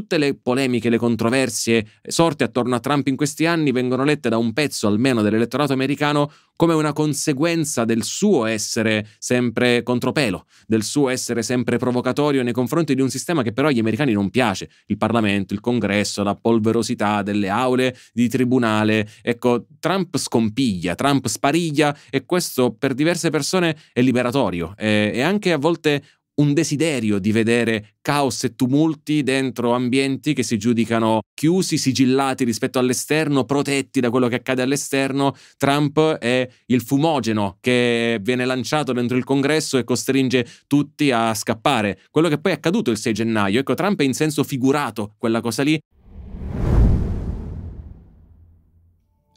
tutte le polemiche, le controversie eh, sorte attorno a Trump in questi anni vengono lette da un pezzo almeno dell'elettorato americano come una conseguenza del suo essere sempre contropelo, del suo essere sempre provocatorio nei confronti di un sistema che però agli americani non piace, il Parlamento, il Congresso, la polverosità delle aule di tribunale. Ecco, Trump scompiglia, Trump spariglia e questo per diverse persone è liberatorio, eh, e anche a volte un desiderio di vedere caos e tumulti dentro ambienti che si giudicano chiusi, sigillati rispetto all'esterno, protetti da quello che accade all'esterno. Trump è il fumogeno che viene lanciato dentro il congresso e costringe tutti a scappare. Quello che poi è accaduto il 6 gennaio. Ecco, Trump è in senso figurato quella cosa lì.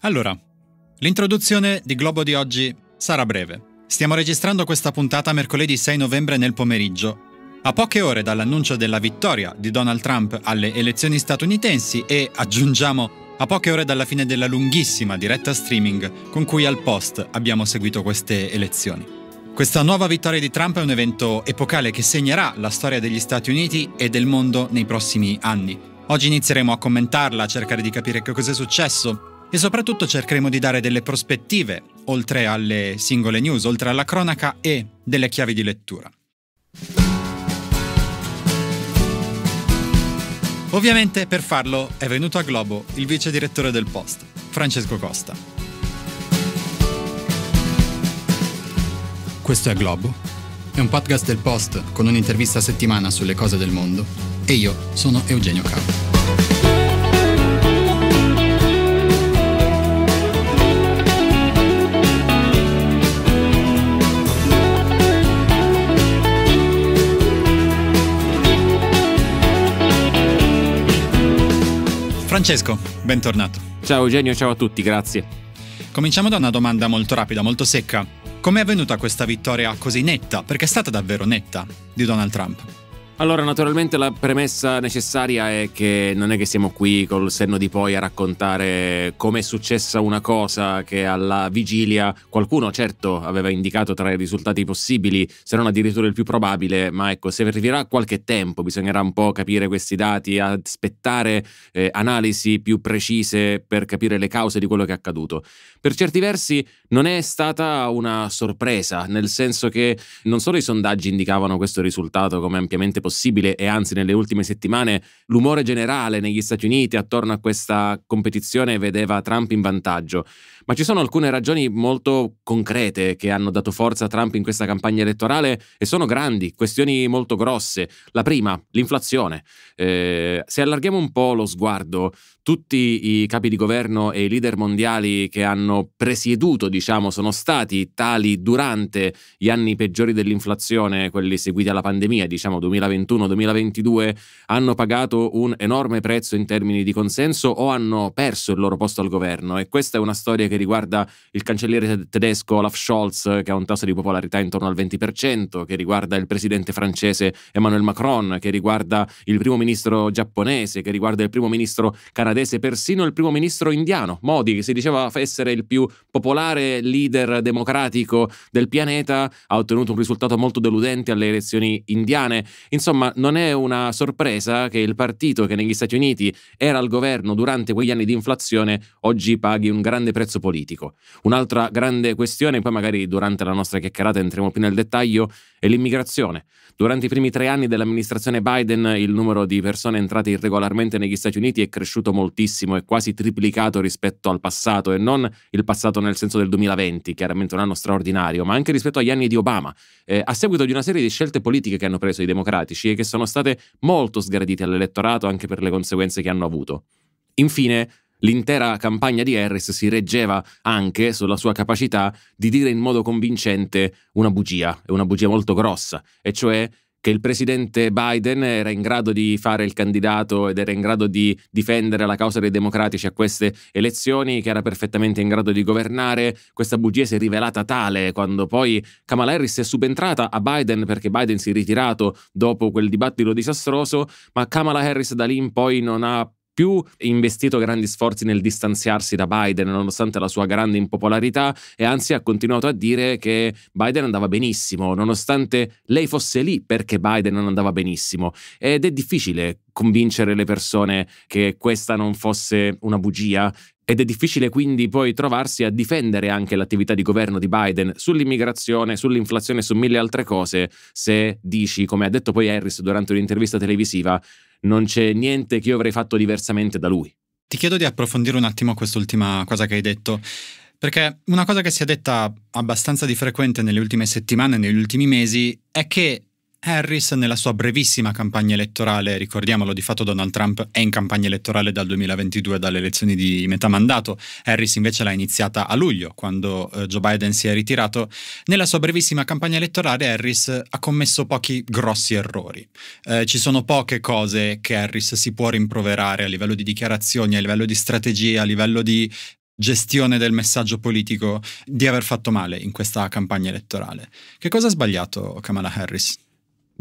Allora, l'introduzione di Globo di oggi sarà breve. Stiamo registrando questa puntata mercoledì 6 novembre nel pomeriggio. A poche ore dall'annuncio della vittoria di Donald Trump alle elezioni statunitensi e, aggiungiamo, a poche ore dalla fine della lunghissima diretta streaming con cui al post abbiamo seguito queste elezioni. Questa nuova vittoria di Trump è un evento epocale che segnerà la storia degli Stati Uniti e del mondo nei prossimi anni. Oggi inizieremo a commentarla, a cercare di capire che cosa è successo e soprattutto cercheremo di dare delle prospettive oltre alle singole news, oltre alla cronaca e delle chiavi di lettura. Ovviamente per farlo è venuto a Globo il vice direttore del Post, Francesco Costa. Questo è Globo, è un podcast del Post con un'intervista a settimana sulle cose del mondo e io sono Eugenio Capo. Francesco, bentornato. Ciao Eugenio, ciao a tutti, grazie. Cominciamo da una domanda molto rapida, molto secca. Com'è avvenuta questa vittoria così netta, perché è stata davvero netta, di Donald Trump? Allora, naturalmente la premessa necessaria è che non è che siamo qui col senno di poi a raccontare come è successa una cosa che alla vigilia qualcuno certo aveva indicato tra i risultati possibili, se non addirittura il più probabile, ma ecco, se arriverà qualche tempo, bisognerà un po' capire questi dati, aspettare eh, analisi più precise per capire le cause di quello che è accaduto per certi versi non è stata una sorpresa, nel senso che non solo i sondaggi indicavano questo risultato come ampiamente possibile e anzi nelle ultime settimane l'umore generale negli Stati Uniti attorno a questa competizione vedeva Trump in vantaggio, ma ci sono alcune ragioni molto concrete che hanno dato forza a Trump in questa campagna elettorale e sono grandi, questioni molto grosse. La prima, l'inflazione. Eh, se allarghiamo un po' lo sguardo, tutti i capi di governo e i leader mondiali che hanno presieduto, diciamo, sono stati tali durante gli anni peggiori dell'inflazione, quelli seguiti alla pandemia, diciamo 2021-2022, hanno pagato un enorme prezzo in termini di consenso o hanno perso il loro posto al governo e questa è una storia che riguarda il cancelliere tedesco Olaf Scholz, che ha un tasso di popolarità intorno al 20%, che riguarda il presidente francese Emmanuel Macron, che riguarda il primo ministro giapponese, che riguarda il primo ministro canadese, persino il primo ministro indiano, Modi, che si diceva essere il più popolare leader democratico del pianeta, ha ottenuto un risultato molto deludente alle elezioni indiane. Insomma, non è una sorpresa che il partito che negli Stati Uniti era al governo durante quegli anni di inflazione oggi paghi un grande prezzo contesto politico. Un'altra grande questione, poi magari durante la nostra chiacchierata entriamo più nel dettaglio, è l'immigrazione. Durante i primi tre anni dell'amministrazione Biden il numero di persone entrate irregolarmente negli Stati Uniti è cresciuto moltissimo, è quasi triplicato rispetto al passato e non il passato nel senso del 2020, chiaramente un anno straordinario, ma anche rispetto agli anni di Obama, eh, a seguito di una serie di scelte politiche che hanno preso i democratici e che sono state molto sgradite all'elettorato anche per le conseguenze che hanno avuto. Infine, L'intera campagna di Harris si reggeva anche sulla sua capacità di dire in modo convincente una bugia, e una bugia molto grossa, e cioè che il presidente Biden era in grado di fare il candidato ed era in grado di difendere la causa dei democratici a queste elezioni, che era perfettamente in grado di governare. Questa bugia si è rivelata tale quando poi Kamala Harris è subentrata a Biden perché Biden si è ritirato dopo quel dibattito disastroso, ma Kamala Harris da lì in poi non ha più investito grandi sforzi nel distanziarsi da Biden, nonostante la sua grande impopolarità, e anzi ha continuato a dire che Biden andava benissimo, nonostante lei fosse lì perché Biden non andava benissimo. Ed è difficile convincere le persone che questa non fosse una bugia, ed è difficile quindi poi trovarsi a difendere anche l'attività di governo di Biden sull'immigrazione, sull'inflazione, e su mille altre cose, se dici, come ha detto poi Harris durante un'intervista televisiva, non c'è niente che io avrei fatto diversamente da lui. Ti chiedo di approfondire un attimo quest'ultima cosa che hai detto. Perché una cosa che si è detta abbastanza di frequente nelle ultime settimane, negli ultimi mesi, è che Harris nella sua brevissima campagna elettorale, ricordiamolo di fatto Donald Trump è in campagna elettorale dal 2022 dalle elezioni di metà mandato, Harris invece l'ha iniziata a luglio quando eh, Joe Biden si è ritirato, nella sua brevissima campagna elettorale Harris ha commesso pochi grossi errori. Eh, ci sono poche cose che Harris si può rimproverare a livello di dichiarazioni, a livello di strategia, a livello di gestione del messaggio politico di aver fatto male in questa campagna elettorale. Che cosa ha sbagliato Kamala Harris?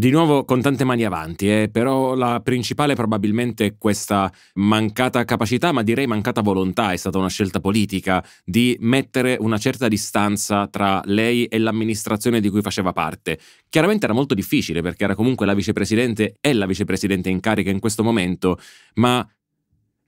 Di nuovo con tante mani avanti, eh, però la principale probabilmente questa mancata capacità, ma direi mancata volontà, è stata una scelta politica, di mettere una certa distanza tra lei e l'amministrazione di cui faceva parte. Chiaramente era molto difficile perché era comunque la vicepresidente e la vicepresidente in carica in questo momento, ma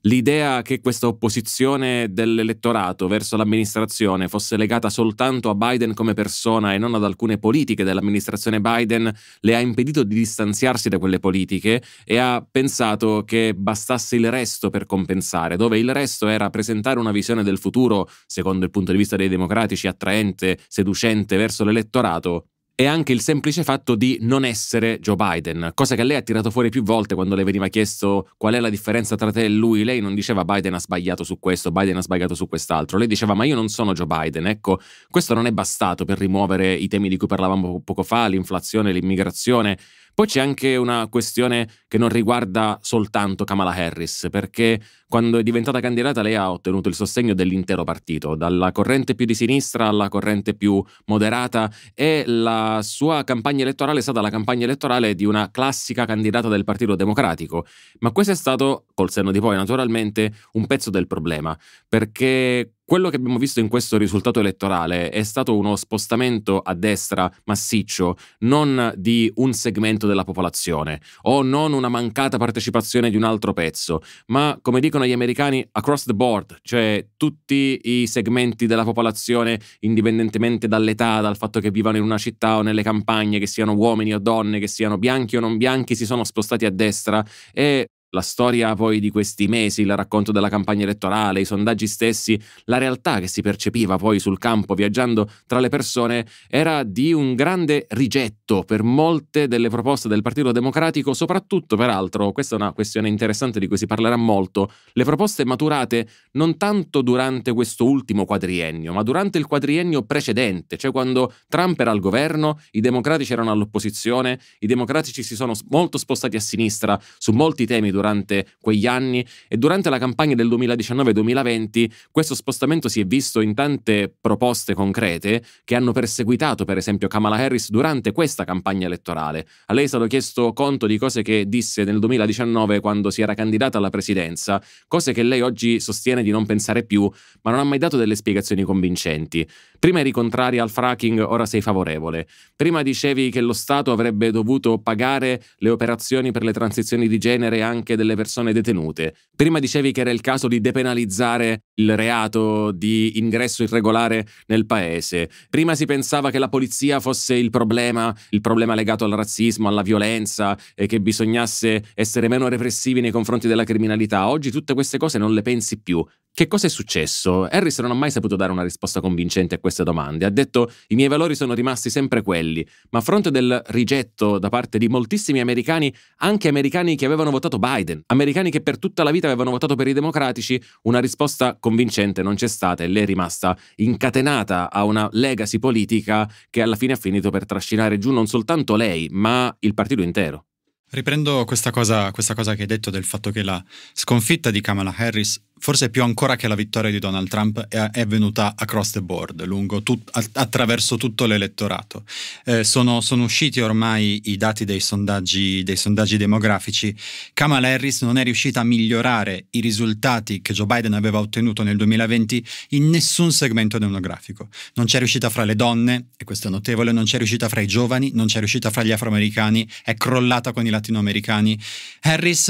L'idea che questa opposizione dell'elettorato verso l'amministrazione fosse legata soltanto a Biden come persona e non ad alcune politiche dell'amministrazione Biden le ha impedito di distanziarsi da quelle politiche e ha pensato che bastasse il resto per compensare, dove il resto era presentare una visione del futuro, secondo il punto di vista dei democratici, attraente, seducente verso l'elettorato, e anche il semplice fatto di non essere Joe Biden, cosa che lei ha tirato fuori più volte quando le veniva chiesto qual è la differenza tra te e lui. Lei non diceva Biden ha sbagliato su questo, Biden ha sbagliato su quest'altro. Lei diceva ma io non sono Joe Biden. Ecco, questo non è bastato per rimuovere i temi di cui parlavamo poco fa, l'inflazione, l'immigrazione. Poi c'è anche una questione che non riguarda soltanto Kamala Harris, perché quando è diventata candidata lei ha ottenuto il sostegno dell'intero partito, dalla corrente più di sinistra alla corrente più moderata e la sua campagna elettorale è stata la campagna elettorale di una classica candidata del Partito Democratico. Ma questo è stato, col senno di poi naturalmente, un pezzo del problema, perché quello che abbiamo visto in questo risultato elettorale è stato uno spostamento a destra massiccio, non di un segmento della popolazione o non una mancata partecipazione di un altro pezzo, ma come dicono piacciono agli americani across the board, cioè tutti i segmenti della popolazione, indipendentemente dall'età, dal fatto che vivano in una città o nelle campagne, che siano uomini o donne, che siano bianchi o non bianchi, si sono spostati a destra e la storia poi di questi mesi, il racconto della campagna elettorale, i sondaggi stessi, la realtà che si percepiva poi sul campo viaggiando tra le persone era di un grande rigetto per molte delle proposte del Partito Democratico, soprattutto peraltro, questa è una questione interessante di cui si parlerà molto, le proposte maturate non tanto durante questo ultimo quadriennio, ma durante il quadriennio precedente, cioè quando Trump era al governo, i democratici erano all'opposizione, i democratici si sono molto spostati a sinistra su molti temi durante quegli anni e durante la campagna del 2019-2020 questo spostamento si è visto in tante proposte concrete che hanno perseguitato per esempio Kamala Harris durante questa campagna elettorale. A lei è stato chiesto conto di cose che disse nel 2019 quando si era candidata alla presidenza, cose che lei oggi sostiene di non pensare più, ma non ha mai dato delle spiegazioni convincenti. Prima eri contraria al fracking, ora sei favorevole. Prima dicevi che lo Stato avrebbe dovuto pagare le operazioni per le transizioni di genere anche anche delle persone detenute. Prima dicevi che era il caso di depenalizzare il reato di ingresso irregolare nel paese. Prima si pensava che la polizia fosse il problema, il problema legato al razzismo, alla violenza e che bisognasse essere meno repressivi nei confronti della criminalità. Oggi tutte queste cose non le pensi più. Che cosa è successo? Harris non ha mai saputo dare una risposta convincente a queste domande. Ha detto i miei valori sono rimasti sempre quelli, ma a fronte del rigetto da parte di moltissimi americani, anche americani che avevano votato Biden, americani che per tutta la vita avevano votato per i democratici, una risposta convincente convincente non c'è stata e lei è rimasta incatenata a una legacy politica che alla fine ha finito per trascinare giù non soltanto lei, ma il partito intero. Riprendo questa cosa, questa cosa che hai detto del fatto che la sconfitta di Kamala Harris forse più ancora che la vittoria di Donald Trump è, è venuta across the board, lungo, tut, attraverso tutto l'elettorato. Eh, sono, sono, usciti ormai i dati dei sondaggi, dei sondaggi demografici. Kamala Harris non è riuscita a migliorare i risultati che Joe Biden aveva ottenuto nel 2020 in nessun segmento demografico. Non c'è riuscita fra le donne, e questo è notevole, non c'è riuscita fra i giovani, non c'è riuscita fra gli afroamericani, è crollata con i latinoamericani. Harris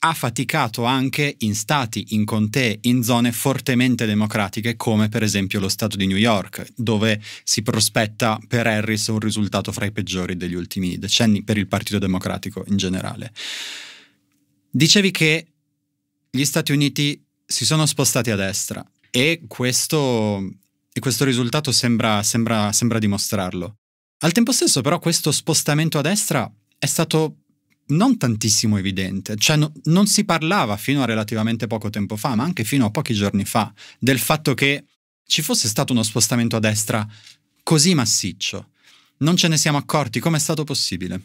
ha faticato anche in stati, in contee, in zone fortemente democratiche come per esempio lo Stato di New York, dove si prospetta per Harris un risultato fra i peggiori degli ultimi decenni per il Partito Democratico in generale. Dicevi che gli Stati Uniti si sono spostati a destra e questo, e questo risultato sembra, sembra, sembra dimostrarlo. Al tempo stesso però questo spostamento a destra è stato non tantissimo evidente, cioè no, non si parlava fino a relativamente poco tempo fa, ma anche fino a pochi giorni fa, del fatto che ci fosse stato uno spostamento a destra così massiccio. Non ce ne siamo accorti, com'è stato possibile?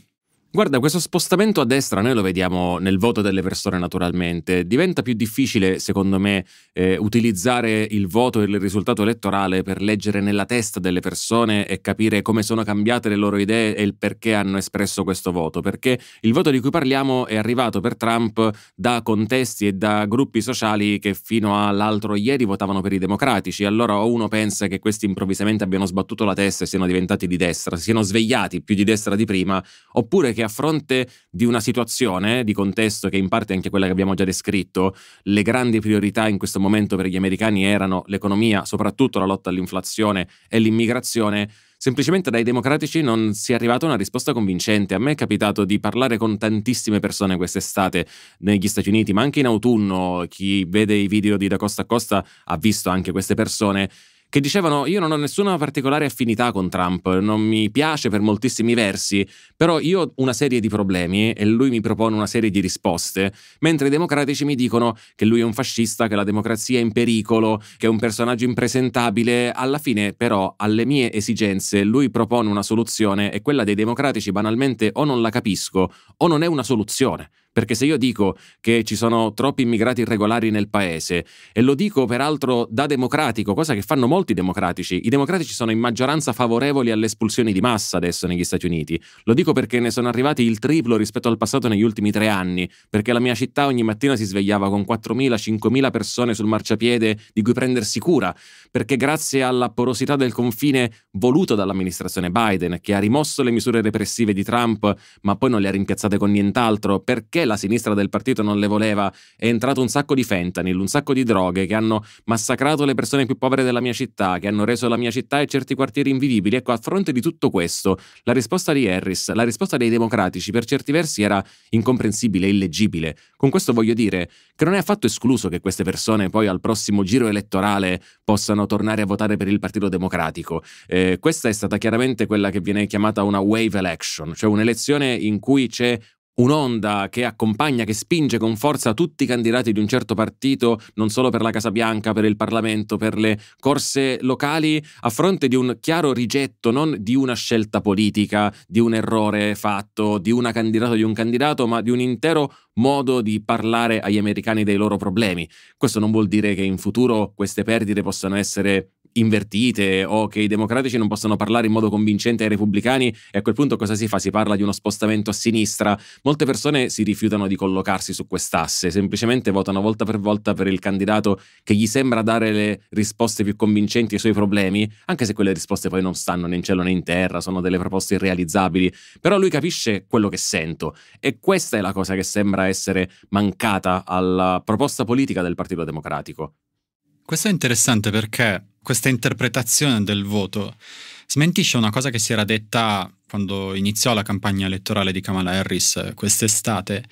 Guarda, questo spostamento a destra noi lo vediamo nel voto delle persone naturalmente. Diventa più difficile, secondo me, eh, utilizzare il voto e il risultato elettorale per leggere nella testa delle persone e capire come sono cambiate le loro idee e il perché hanno espresso questo voto. Perché il voto di cui parliamo è arrivato per Trump da contesti e da gruppi sociali che fino all'altro ieri votavano per i democratici. Allora o uno pensa che questi improvvisamente abbiano sbattuto la testa e siano diventati di destra, siano svegliati più di destra di prima, oppure che a fronte di una situazione di contesto che in parte è anche quella che abbiamo già descritto, le grandi priorità in questo momento per gli americani erano l'economia, soprattutto la lotta all'inflazione e l'immigrazione, semplicemente dai democratici non si è arrivata una risposta convincente. A me è capitato di parlare con tantissime persone quest'estate negli Stati Uniti, ma anche in autunno. Chi vede i video di Da Costa a Costa ha visto anche queste persone che dicevano io non ho nessuna particolare affinità con Trump, non mi piace per moltissimi versi, però io ho una serie di problemi e lui mi propone una serie di risposte, mentre i democratici mi dicono che lui è un fascista, che la democrazia è in pericolo, che è un personaggio impresentabile, alla fine però alle mie esigenze lui propone una soluzione e quella dei democratici banalmente o non la capisco o non è una soluzione. Perché se io dico che ci sono troppi immigrati irregolari nel paese, e lo dico peraltro da democratico, cosa che fanno molti democratici, i democratici sono in maggioranza favorevoli alle espulsioni di massa adesso negli Stati Uniti. Lo dico perché ne sono arrivati il triplo rispetto al passato negli ultimi tre anni, perché la mia città ogni mattina si svegliava con 4.000-5.000 persone sul marciapiede di cui prendersi cura, perché grazie alla porosità del confine voluto dall'amministrazione Biden, che ha rimosso le misure repressive di Trump, ma poi non le ha rimpiazzate con nient'altro, perché la sinistra del partito non le voleva, è entrato un sacco di fentanyl, un sacco di droghe che hanno massacrato le persone più povere della mia città, che hanno reso la mia città e certi quartieri invivibili. Ecco, a fronte di tutto questo, la risposta di Harris, la risposta dei democratici per certi versi era incomprensibile, illeggibile. Con questo voglio dire che non è affatto escluso che queste persone poi al prossimo giro elettorale possano tornare a votare per il Partito Democratico. Eh, questa è stata chiaramente quella che viene chiamata una wave election, cioè un'elezione in cui c'è un'onda che accompagna, che spinge con forza tutti i candidati di un certo partito, non solo per la Casa Bianca, per il Parlamento, per le corse locali, a fronte di un chiaro rigetto non di una scelta politica, di un errore fatto, di una candidata o di un candidato, ma di un intero modo di parlare agli americani dei loro problemi. Questo non vuol dire che in futuro queste perdite possano essere invertite o che i democratici non possono parlare in modo convincente ai repubblicani e a quel punto cosa si fa? Si parla di uno spostamento a sinistra. Molte persone si rifiutano di collocarsi su quest'asse, semplicemente votano volta per volta per il candidato che gli sembra dare le risposte più convincenti ai suoi problemi, anche se quelle risposte poi non stanno né in cielo né in terra, sono delle proposte irrealizzabili, però lui capisce quello che sento e questa è la cosa che sembra essere mancata alla proposta politica del Partito Democratico. Questo è interessante perché questa interpretazione del voto smentisce una cosa che si era detta quando iniziò la campagna elettorale di Kamala Harris eh, quest'estate,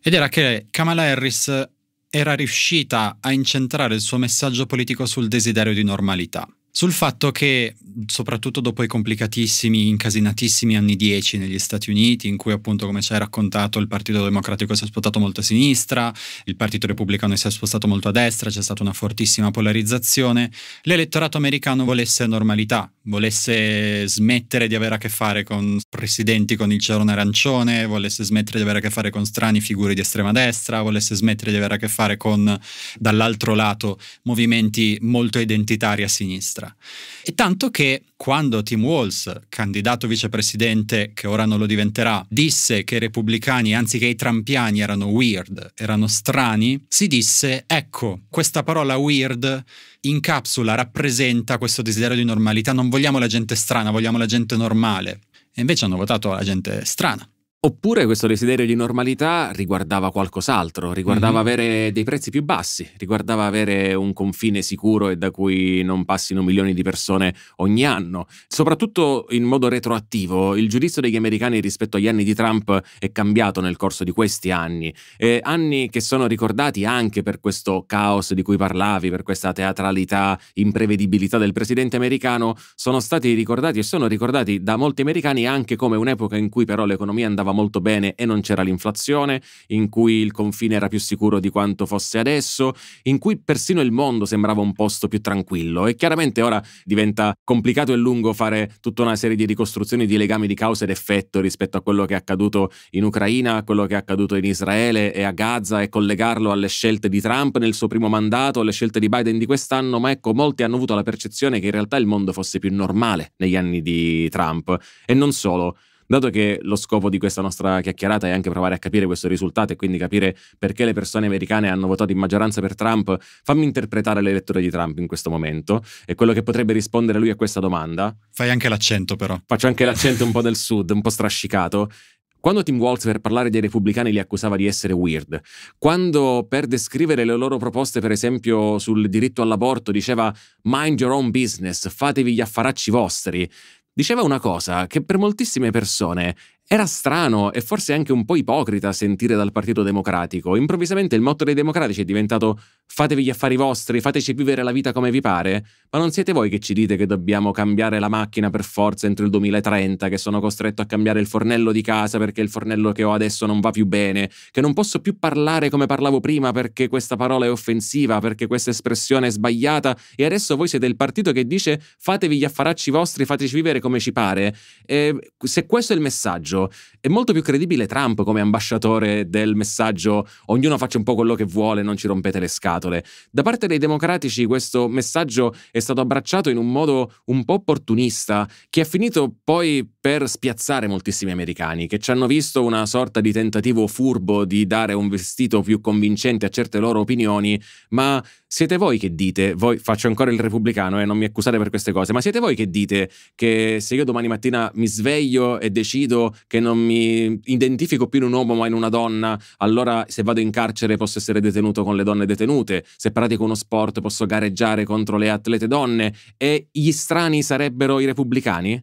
ed era che Kamala Harris era riuscita a incentrare il suo messaggio politico sul desiderio di normalità sul fatto che, soprattutto dopo i complicatissimi, incasinatissimi anni 10 negli Stati Uniti, in cui appunto, come ci hai raccontato, il Partito Democratico si è spostato molto a sinistra, il Partito Repubblicano si è spostato molto a destra, c'è stata una fortissima polarizzazione, l'elettorato americano volesse normalità, volesse smettere di avere a che fare con presidenti con il cerone arancione, volesse smettere di avere a che fare con strani figure di estrema destra, volesse smettere di avere a che fare con, dall'altro lato, movimenti molto identitari a sinistra destra. E tanto che quando Tim Walls, candidato vicepresidente che ora non lo diventerà, disse che i repubblicani anziché i trampiani erano weird, erano strani, si disse ecco, questa parola weird incapsula, rappresenta questo desiderio di normalità, non vogliamo la gente strana, vogliamo la gente normale. E invece hanno votato la gente strana. Oppure questo desiderio di normalità riguardava qualcos'altro, riguardava mm -hmm. avere dei prezzi più bassi, riguardava avere un confine sicuro e da cui non passino milioni di persone ogni anno. Soprattutto in modo retroattivo, il giudizio degli americani rispetto agli anni di Trump è cambiato nel corso di questi anni, e anni che sono ricordati anche per questo caos di cui parlavi, per questa teatralità, imprevedibilità del presidente americano, sono stati ricordati e sono ricordati da molti americani anche come un'epoca in cui però l'economia andava andava molto bene e non c'era l'inflazione, in cui il confine era più sicuro di quanto fosse adesso, in cui persino il mondo sembrava un posto più tranquillo. E chiaramente ora diventa complicato e lungo fare tutta una serie di ricostruzioni di legami di causa ed effetto rispetto a quello che è accaduto in Ucraina, a quello che è accaduto in Israele e a Gaza e collegarlo alle scelte di Trump nel suo primo mandato, alle scelte di Biden di quest'anno, ma ecco, molti hanno avuto la percezione che in realtà il mondo fosse più normale negli anni di Trump. E non solo. Dato che lo scopo di questa nostra chiacchierata è anche provare a capire questo risultato e quindi capire perché le persone americane hanno votato in maggioranza per Trump, fammi interpretare le letture di Trump in questo momento e quello che potrebbe rispondere lui a questa domanda. Fai anche l'accento però. Faccio anche l'accento un po' del sud, un po' strascicato. Quando Tim Walz per parlare dei repubblicani li accusava di essere weird, quando per descrivere le loro proposte, per esempio sul diritto all'aborto, diceva mind your own business, fatevi gli affaracci vostri, diceva una cosa che per moltissime persone era strano e forse anche un po' ipocrita sentire dal Partito Democratico. Improvvisamente il motto dei democratici è diventato fatevi gli affari vostri, fateci vivere la vita come vi pare, ma non siete voi che ci dite che dobbiamo cambiare la macchina per forza entro il 2030, che sono costretto a cambiare il fornello di casa perché il fornello che ho adesso non va più bene, che non posso più parlare come parlavo prima perché questa parola è offensiva, perché questa espressione è sbagliata e adesso voi siete il partito che dice fatevi gli affaracci vostri, fateci vivere come ci pare. E se questo è il messaggio, è molto più credibile Trump come ambasciatore del messaggio ognuno faccia un po' quello che vuole, non ci rompete le scatole. Da parte dei democratici questo messaggio è stato abbracciato in un modo un po' opportunista che ha finito poi per spiazzare moltissimi americani che ci hanno visto una sorta di tentativo furbo di dare un vestito più convincente a certe loro opinioni, ma siete voi che dite, voi faccio ancora il repubblicano e eh, non mi accusate per queste cose, ma siete voi che dite che se io domani mattina mi sveglio e decido che non mi identifico più in un uomo ma in una donna, allora se vado in carcere posso essere detenuto con le donne detenute, se pratico uno sport posso gareggiare contro le atlete siete donne e gli strani sarebbero i repubblicani?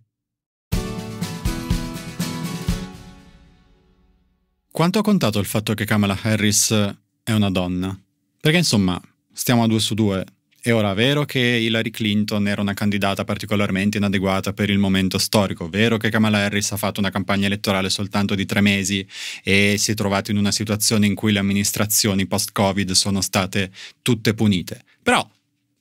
Quanto ha contato il fatto che Kamala Harris è una donna? Perché insomma, stiamo a due su due. E ora è vero che Hillary Clinton era una candidata particolarmente inadeguata per il momento storico, vero che Kamala Harris ha fatto una campagna elettorale soltanto di tre mesi e si è trovato in una situazione in cui le amministrazioni post-Covid sono state tutte punite. Però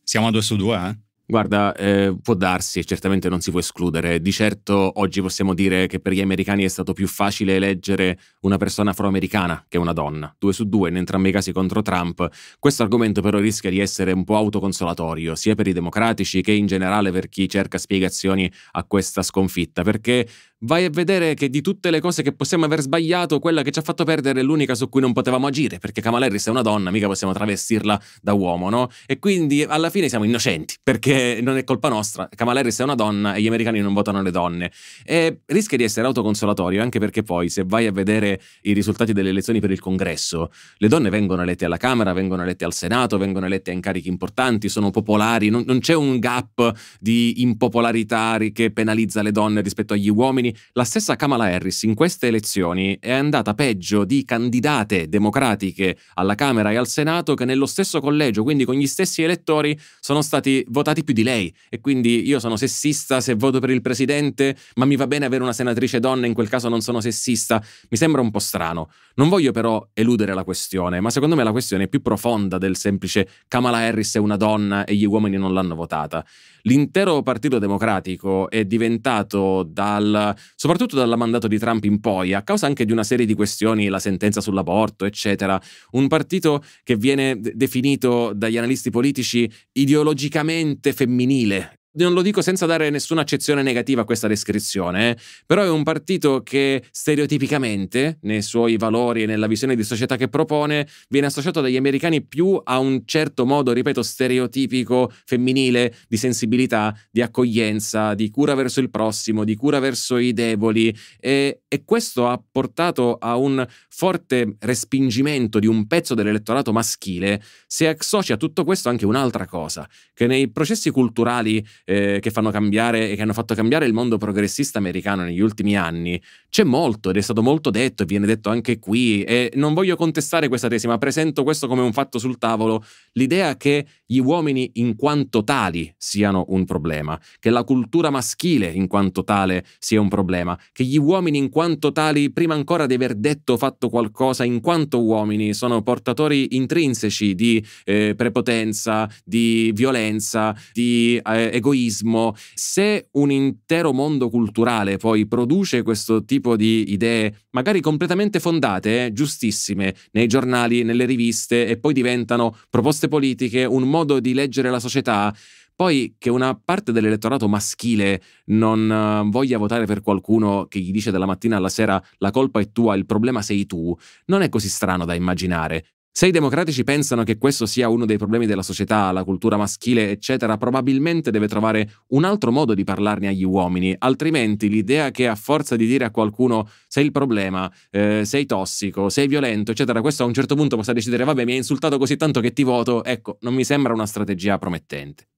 siamo a due su due, eh? Guarda, eh, può darsi, certamente non si può escludere. Di certo oggi possiamo dire che per gli americani è stato più facile eleggere una persona afroamericana che una donna. Due su due, in entrambi i casi contro Trump. Questo argomento però rischia di essere un po' autoconsolatorio, sia per i democratici che in generale per chi cerca spiegazioni a questa sconfitta, perché vai a vedere che di tutte le cose che possiamo aver sbagliato, quella che ci ha fatto perdere è l'unica su cui non potevamo agire, perché Kamala Harris è una donna, mica possiamo travestirla da uomo, no? E quindi alla fine siamo innocenti, perché non è colpa nostra, Kamala Harris è una donna e gli americani non votano le donne. E rischia di essere autoconsolatorio, anche perché poi se vai a vedere i risultati delle elezioni per il Congresso, le donne vengono elette alla Camera, vengono elette al Senato, vengono elette a incarichi importanti, sono popolari, non, non c'è un gap di impopolarità che penalizza le donne rispetto agli uomini, la stessa Kamala Harris in queste elezioni è andata peggio di candidate democratiche alla Camera e al Senato che nello stesso collegio, quindi con gli stessi elettori, sono stati votati più di lei. E quindi io sono sessista se voto per il presidente, ma mi va bene avere una senatrice donna, in quel caso non sono sessista. Mi sembra un po' strano. Non voglio però eludere la questione, ma secondo me la questione è più profonda del semplice Kamala Harris è una donna e gli uomini non l'hanno votata. L'intero Partito Democratico è diventato dal soprattutto dal mandato di Trump in poi, a causa anche di una serie di questioni, la sentenza sull'aborto, eccetera, un partito che viene definito dagli analisti politici ideologicamente femminile, non lo dico senza dare nessuna accezione negativa a questa descrizione, eh? però è un partito che stereotipicamente, nei suoi valori e nella visione di società che propone, viene associato dagli americani più a un certo modo, ripeto, stereotipico femminile di sensibilità, di accoglienza, di cura verso il prossimo, di cura verso i deboli e, e questo ha portato a un forte respingimento di un pezzo dell'elettorato maschile. Si associa a tutto questo anche un'altra cosa, che nei processi culturali eh, che fanno cambiare e che hanno fatto cambiare il mondo progressista americano negli ultimi anni, c'è molto ed è stato molto detto e viene detto anche qui e non voglio contestare questa tesi, ma presento questo come un fatto sul tavolo, l'idea che gli uomini in quanto tali siano un problema, che la cultura maschile in quanto tale sia un problema, che gli uomini in quanto tali, prima ancora di aver detto o fatto qualcosa, in quanto uomini sono portatori intrinseci di eh, prepotenza, di violenza, di eh, egoismo, egoismo, se un intero mondo culturale poi produce questo tipo di idee, magari completamente fondate, eh, giustissime, nei giornali, nelle riviste, e poi diventano proposte politiche, un modo di leggere la società, poi che una parte dell'elettorato maschile non eh, voglia votare per qualcuno che gli dice dalla mattina alla sera la colpa è tua, il problema sei tu, non è così strano da immaginare. Se i democratici pensano che questo sia uno dei problemi della società, la cultura maschile, eccetera, probabilmente deve trovare un altro modo di parlarne agli uomini, altrimenti l'idea che a forza di dire a qualcuno sei il problema, eh, sei tossico, sei violento, eccetera, questo a un certo punto possa decidere vabbè mi hai insultato così tanto che ti voto, ecco, non mi sembra una strategia promettente.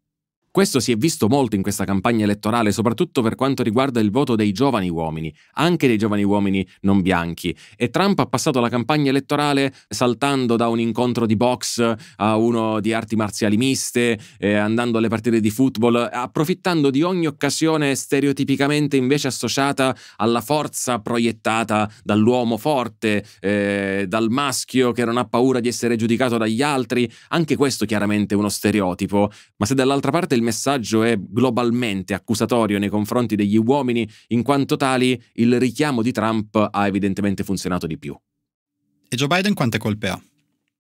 Questo si è visto molto in questa campagna elettorale, soprattutto per quanto riguarda il voto dei giovani uomini, anche dei giovani uomini non bianchi. E Trump ha passato la campagna elettorale saltando da un incontro di box a uno di arti marziali miste, eh, andando alle partite di football, approfittando di ogni occasione stereotipicamente invece associata alla forza proiettata dall'uomo forte, eh, dal maschio che non ha paura di essere giudicato dagli altri. Anche questo chiaramente è uno stereotipo, ma se dall'altra parte il messaggio è globalmente accusatorio nei confronti degli uomini, in quanto tali il richiamo di Trump ha evidentemente funzionato di più. E Joe Biden quante colpe ha?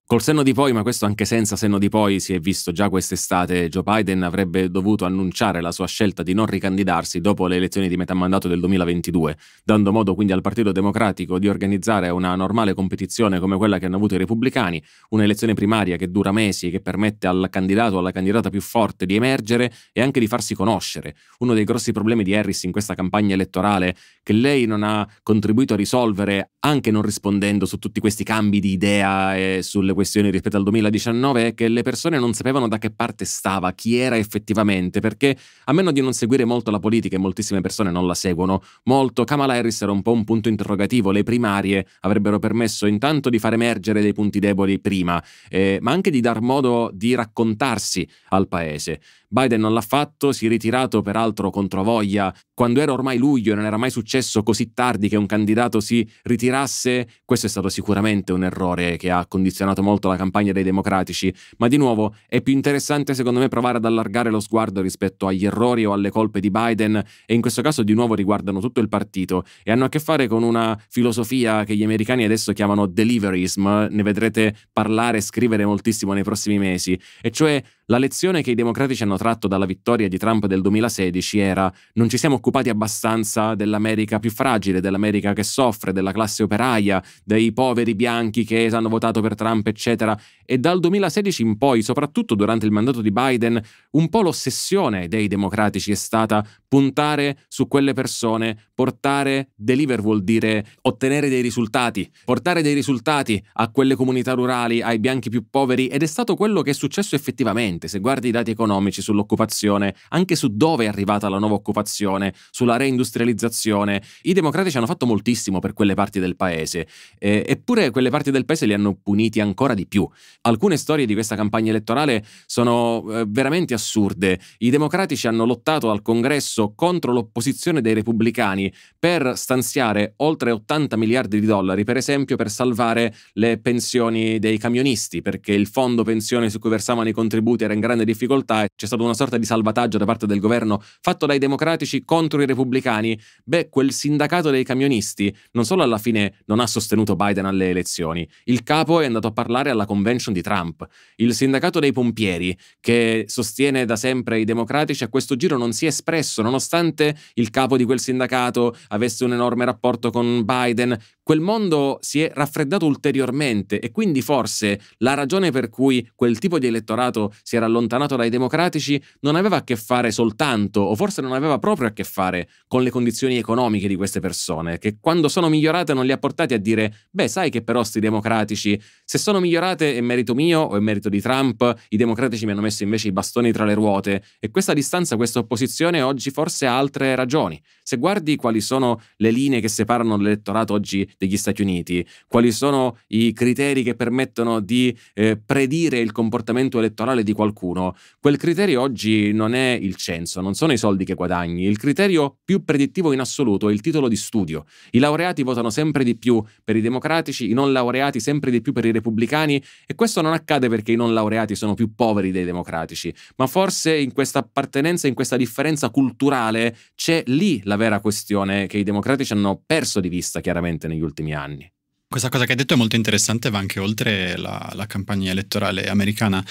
Col senno di poi, ma questo anche senza senno di poi, si è visto già quest'estate, Joe Biden avrebbe dovuto annunciare la sua scelta di non ricandidarsi dopo le elezioni di metà mandato del 2022, dando modo quindi al Partito Democratico di organizzare una normale competizione come quella che hanno avuto i repubblicani, un'elezione primaria che dura mesi, e che permette al candidato o alla candidata più forte di emergere e anche di farsi conoscere. Uno dei grossi problemi di Harris in questa campagna elettorale, che lei non ha contribuito a risolvere, anche non rispondendo su tutti questi cambi di idea e sulle questione rispetto al 2019 è che le persone non sapevano da che parte stava, chi era effettivamente, perché a meno di non seguire molto la politica, e moltissime persone non la seguono molto, Kamala Harris era un po' un punto interrogativo, le primarie avrebbero permesso intanto di far emergere dei punti deboli prima, eh, ma anche di dar modo di raccontarsi al paese. Biden non l'ha fatto, si è ritirato peraltro controvoglia. Quando era ormai luglio, e non era mai successo così tardi che un candidato si ritirasse. Questo è stato sicuramente un errore che ha condizionato molto la campagna dei democratici. Ma di nuovo è più interessante, secondo me, provare ad allargare lo sguardo rispetto agli errori o alle colpe di Biden, e in questo caso di nuovo riguardano tutto il partito e hanno a che fare con una filosofia che gli americani adesso chiamano deliverism. Ne vedrete parlare e scrivere moltissimo nei prossimi mesi, e cioè la lezione che i democratici hanno tratto dalla vittoria di Trump del 2016 era non ci siamo occupati abbastanza dell'America più fragile, dell'America che soffre, della classe operaia, dei poveri bianchi che hanno votato per Trump, eccetera. E dal 2016 in poi, soprattutto durante il mandato di Biden, un po' l'ossessione dei democratici è stata puntare su quelle persone, portare, deliver vuol dire ottenere dei risultati, portare dei risultati a quelle comunità rurali, ai bianchi più poveri ed è stato quello che è successo effettivamente veramente, se guardi i dati economici sull'occupazione, anche su dove è arrivata la nuova occupazione, sulla reindustrializzazione, i democratici hanno fatto moltissimo per quelle parti del paese, eh, eppure quelle parti del paese li hanno puniti ancora di più. Alcune storie di questa campagna elettorale sono eh, veramente assurde. I democratici hanno lottato al congresso contro l'opposizione dei repubblicani per stanziare oltre 80 miliardi di dollari, per esempio per salvare le pensioni dei camionisti, perché il fondo pensione su cui versavano i contributi era in grande difficoltà e c'è stato una sorta di salvataggio da parte del governo fatto dai democratici contro i repubblicani, beh, quel sindacato dei camionisti non solo alla fine non ha sostenuto Biden alle elezioni, il capo è andato a parlare alla convention di Trump, il sindacato dei pompieri, che sostiene da sempre i democratici, a questo giro non si è espresso, nonostante il capo di quel sindacato avesse un enorme rapporto con Biden, quel mondo si è raffreddato ulteriormente e quindi forse la ragione per cui quel tipo di elettorato si era allontanato dai democratici non aveva a che fare soltanto, o forse non aveva proprio a che fare con le condizioni economiche di queste persone, che quando sono migliorate non li ha portati a dire, beh sai che però sti democratici, se sono migliorate è merito mio o è merito di Trump, i democratici mi hanno messo invece i bastoni tra le ruote e questa distanza, questa opposizione oggi forse ha altre ragioni. Se guardi quali sono le linee che separano l'elettorato oggi degli Stati Uniti, quali sono i criteri che permettono di eh, predire il comportamento elettorale di qualcuno, quel criterio oggi non è il censo, non sono i soldi che guadagni, il criterio più predittivo in assoluto è il titolo di studio. I laureati votano sempre di più per i democratici, i non laureati sempre di più per i repubblicani e questo non accade perché i non laureati sono più poveri dei democratici, ma forse in questa appartenenza, in questa differenza culturale c'è lì la vera questione che i democratici hanno perso di vista chiaramente negli ultimi anni. Questa cosa che hai detto è molto interessante, va anche oltre la, la campagna elettorale americana,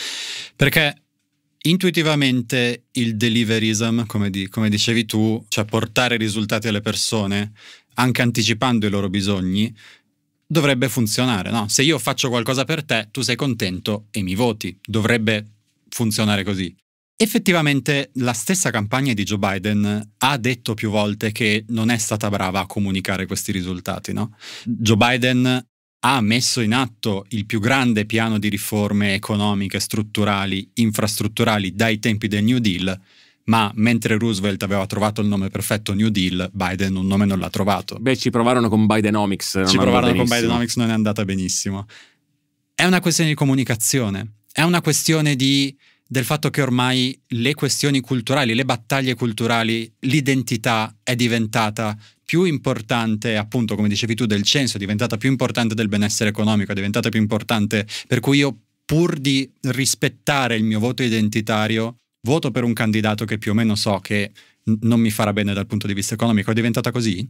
perché intuitivamente il deliverism, come, di, come dicevi tu, cioè portare risultati alle persone, anche anticipando i loro bisogni, dovrebbe funzionare, no? Se io faccio qualcosa per te, tu sei contento e mi voti. Dovrebbe funzionare così. Effettivamente la stessa campagna di Joe Biden ha detto più volte che non è stata brava a comunicare questi risultati. No? Joe Biden ha messo in atto il più grande piano di riforme economiche, strutturali, infrastrutturali dai tempi del New Deal, ma mentre Roosevelt aveva trovato il nome perfetto New Deal, Biden un nome non l'ha trovato. Beh, ci provarono con Bidenomics. Ci provarono benissimo. con Bidenomics, non è andata benissimo. È una questione di comunicazione, è una questione di del fatto che ormai le questioni culturali, le battaglie culturali, l'identità è diventata più importante, appunto, come dicevi tu, del censo, è diventata più importante del benessere economico, è diventata più importante, per cui io pur di rispettare il mio voto identitario, voto per un candidato che più o meno so che non mi farà bene dal punto di vista economico, è diventata così?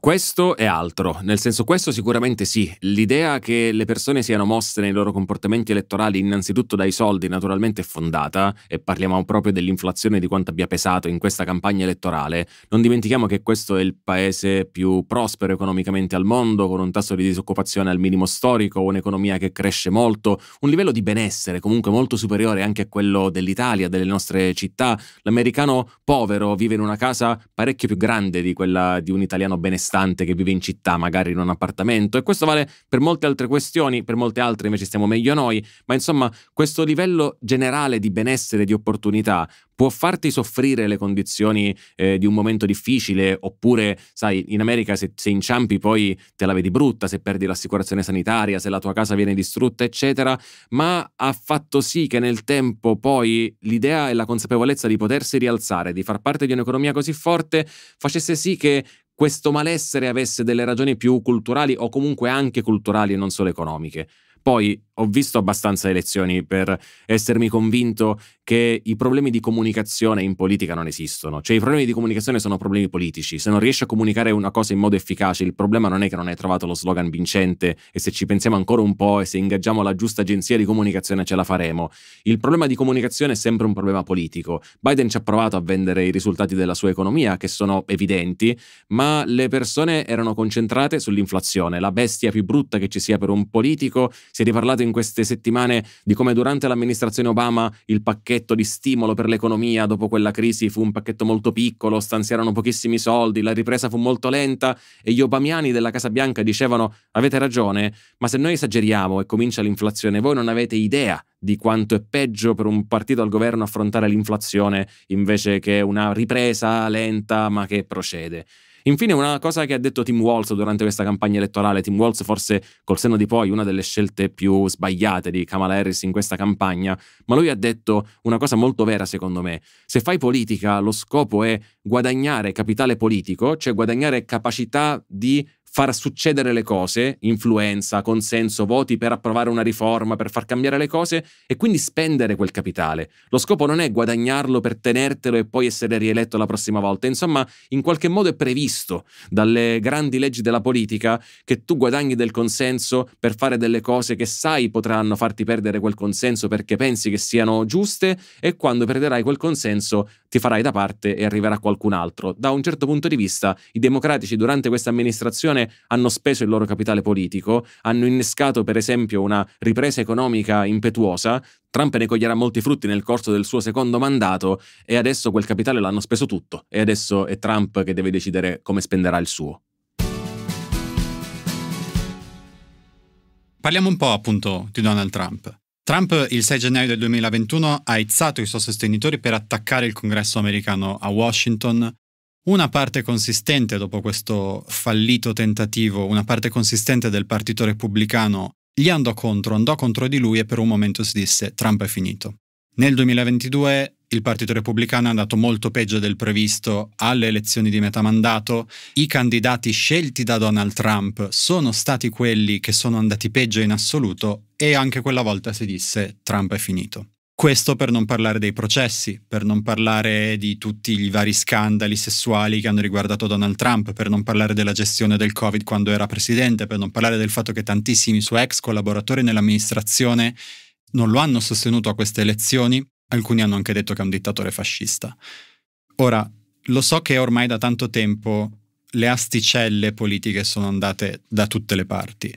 Questo è altro, nel senso questo sicuramente sì, l'idea che le persone siano mosse nei loro comportamenti elettorali innanzitutto dai soldi naturalmente è fondata e parliamo proprio dell'inflazione di quanto abbia pesato in questa campagna elettorale, non dimentichiamo che questo è il paese più prospero economicamente al mondo, con un tasso di disoccupazione al minimo storico, un'economia che cresce molto, un livello di benessere comunque molto superiore anche a quello dell'Italia, delle nostre città, l'americano povero vive in una casa parecchio più grande di quella di un italiano benessere benestante che vive in città, magari in un appartamento. E questo vale per molte altre questioni, per molte altre invece stiamo meglio noi, ma insomma questo livello generale di benessere, di opportunità, può farti soffrire le condizioni eh, di un momento difficile, oppure, sai, in America se, se inciampi poi te la vedi brutta, se perdi l'assicurazione sanitaria, se la tua casa viene distrutta, eccetera, ma ha fatto sì che nel tempo poi l'idea e la consapevolezza di potersi rialzare, di far parte di un'economia così forte, facesse sì che questo malessere avesse delle ragioni più culturali o comunque anche culturali e non solo economiche. Poi ho visto abbastanza elezioni per essermi convinto che i problemi di comunicazione in politica non esistono. Cioè i problemi di comunicazione sono problemi politici. Se non riesci a comunicare una cosa in modo efficace, il problema non è che non hai trovato lo slogan vincente e se ci pensiamo ancora un po' e se ingaggiamo la giusta agenzia di comunicazione ce la faremo. Il problema di comunicazione è sempre un problema politico. Biden ci ha provato a vendere i risultati della sua economia, che sono evidenti, ma le persone erano concentrate sull'inflazione, la bestia più brutta che ci sia per un politico. Si è riparlato in queste settimane di come durante l'amministrazione Obama il pacchetto pacchetto di stimolo per l'economia dopo quella crisi fu un pacchetto molto piccolo, stanziarono pochissimi soldi, la ripresa fu molto lenta e gli obamiani della Casa Bianca dicevano avete ragione, ma se noi esageriamo e comincia l'inflazione, voi non avete idea di quanto è peggio per un partito al governo affrontare l'inflazione invece che una ripresa lenta ma che procede. Infine, una cosa che ha detto Tim Walz durante questa campagna elettorale, Tim Walz forse col senno di poi una delle scelte più sbagliate di Kamala Harris in questa campagna, ma lui ha detto una cosa molto vera secondo me. Se fai politica, lo scopo è guadagnare capitale politico, cioè guadagnare capacità di far succedere le cose, influenza, consenso, voti per approvare una riforma, per far cambiare le cose e quindi spendere quel capitale. Lo scopo non è guadagnarlo per tenertelo e poi essere rieletto la prossima volta, insomma in qualche modo è previsto dalle grandi leggi della politica che tu guadagni del consenso per fare delle cose che sai potranno farti perdere quel consenso perché pensi che siano giuste e quando perderai quel consenso ti farai da parte e arriverà qualcun altro. Da un certo punto di vista, i democratici durante questa amministrazione hanno speso il loro capitale politico, hanno innescato per esempio una ripresa economica impetuosa, Trump ne coglierà molti frutti nel corso del suo secondo mandato e adesso quel capitale l'hanno speso tutto e adesso è Trump che deve decidere come spenderà il suo. Parliamo un po' appunto di Donald Trump. Trump il 6 gennaio del 2021 ha izzato i suoi sostenitori per attaccare il congresso americano a Washington. Una parte consistente, dopo questo fallito tentativo, una parte consistente del partito repubblicano gli andò contro, andò contro di lui e per un momento si disse Trump è finito. Nel 2022 il Partito Repubblicano è andato molto peggio del previsto alle elezioni di metà mandato. I candidati scelti da Donald Trump sono stati quelli che sono andati peggio in assoluto e anche quella volta si disse Trump è finito. Questo per non parlare dei processi, per non parlare di tutti i vari scandali sessuali che hanno riguardato Donald Trump, per non parlare della gestione del Covid quando era presidente, per non parlare del fatto che tantissimi suoi ex collaboratori nell'amministrazione non lo hanno sostenuto a queste elezioni, Alcuni hanno anche detto che è un dittatore fascista. Ora, lo so che ormai da tanto tempo le asticelle politiche sono andate da tutte le parti.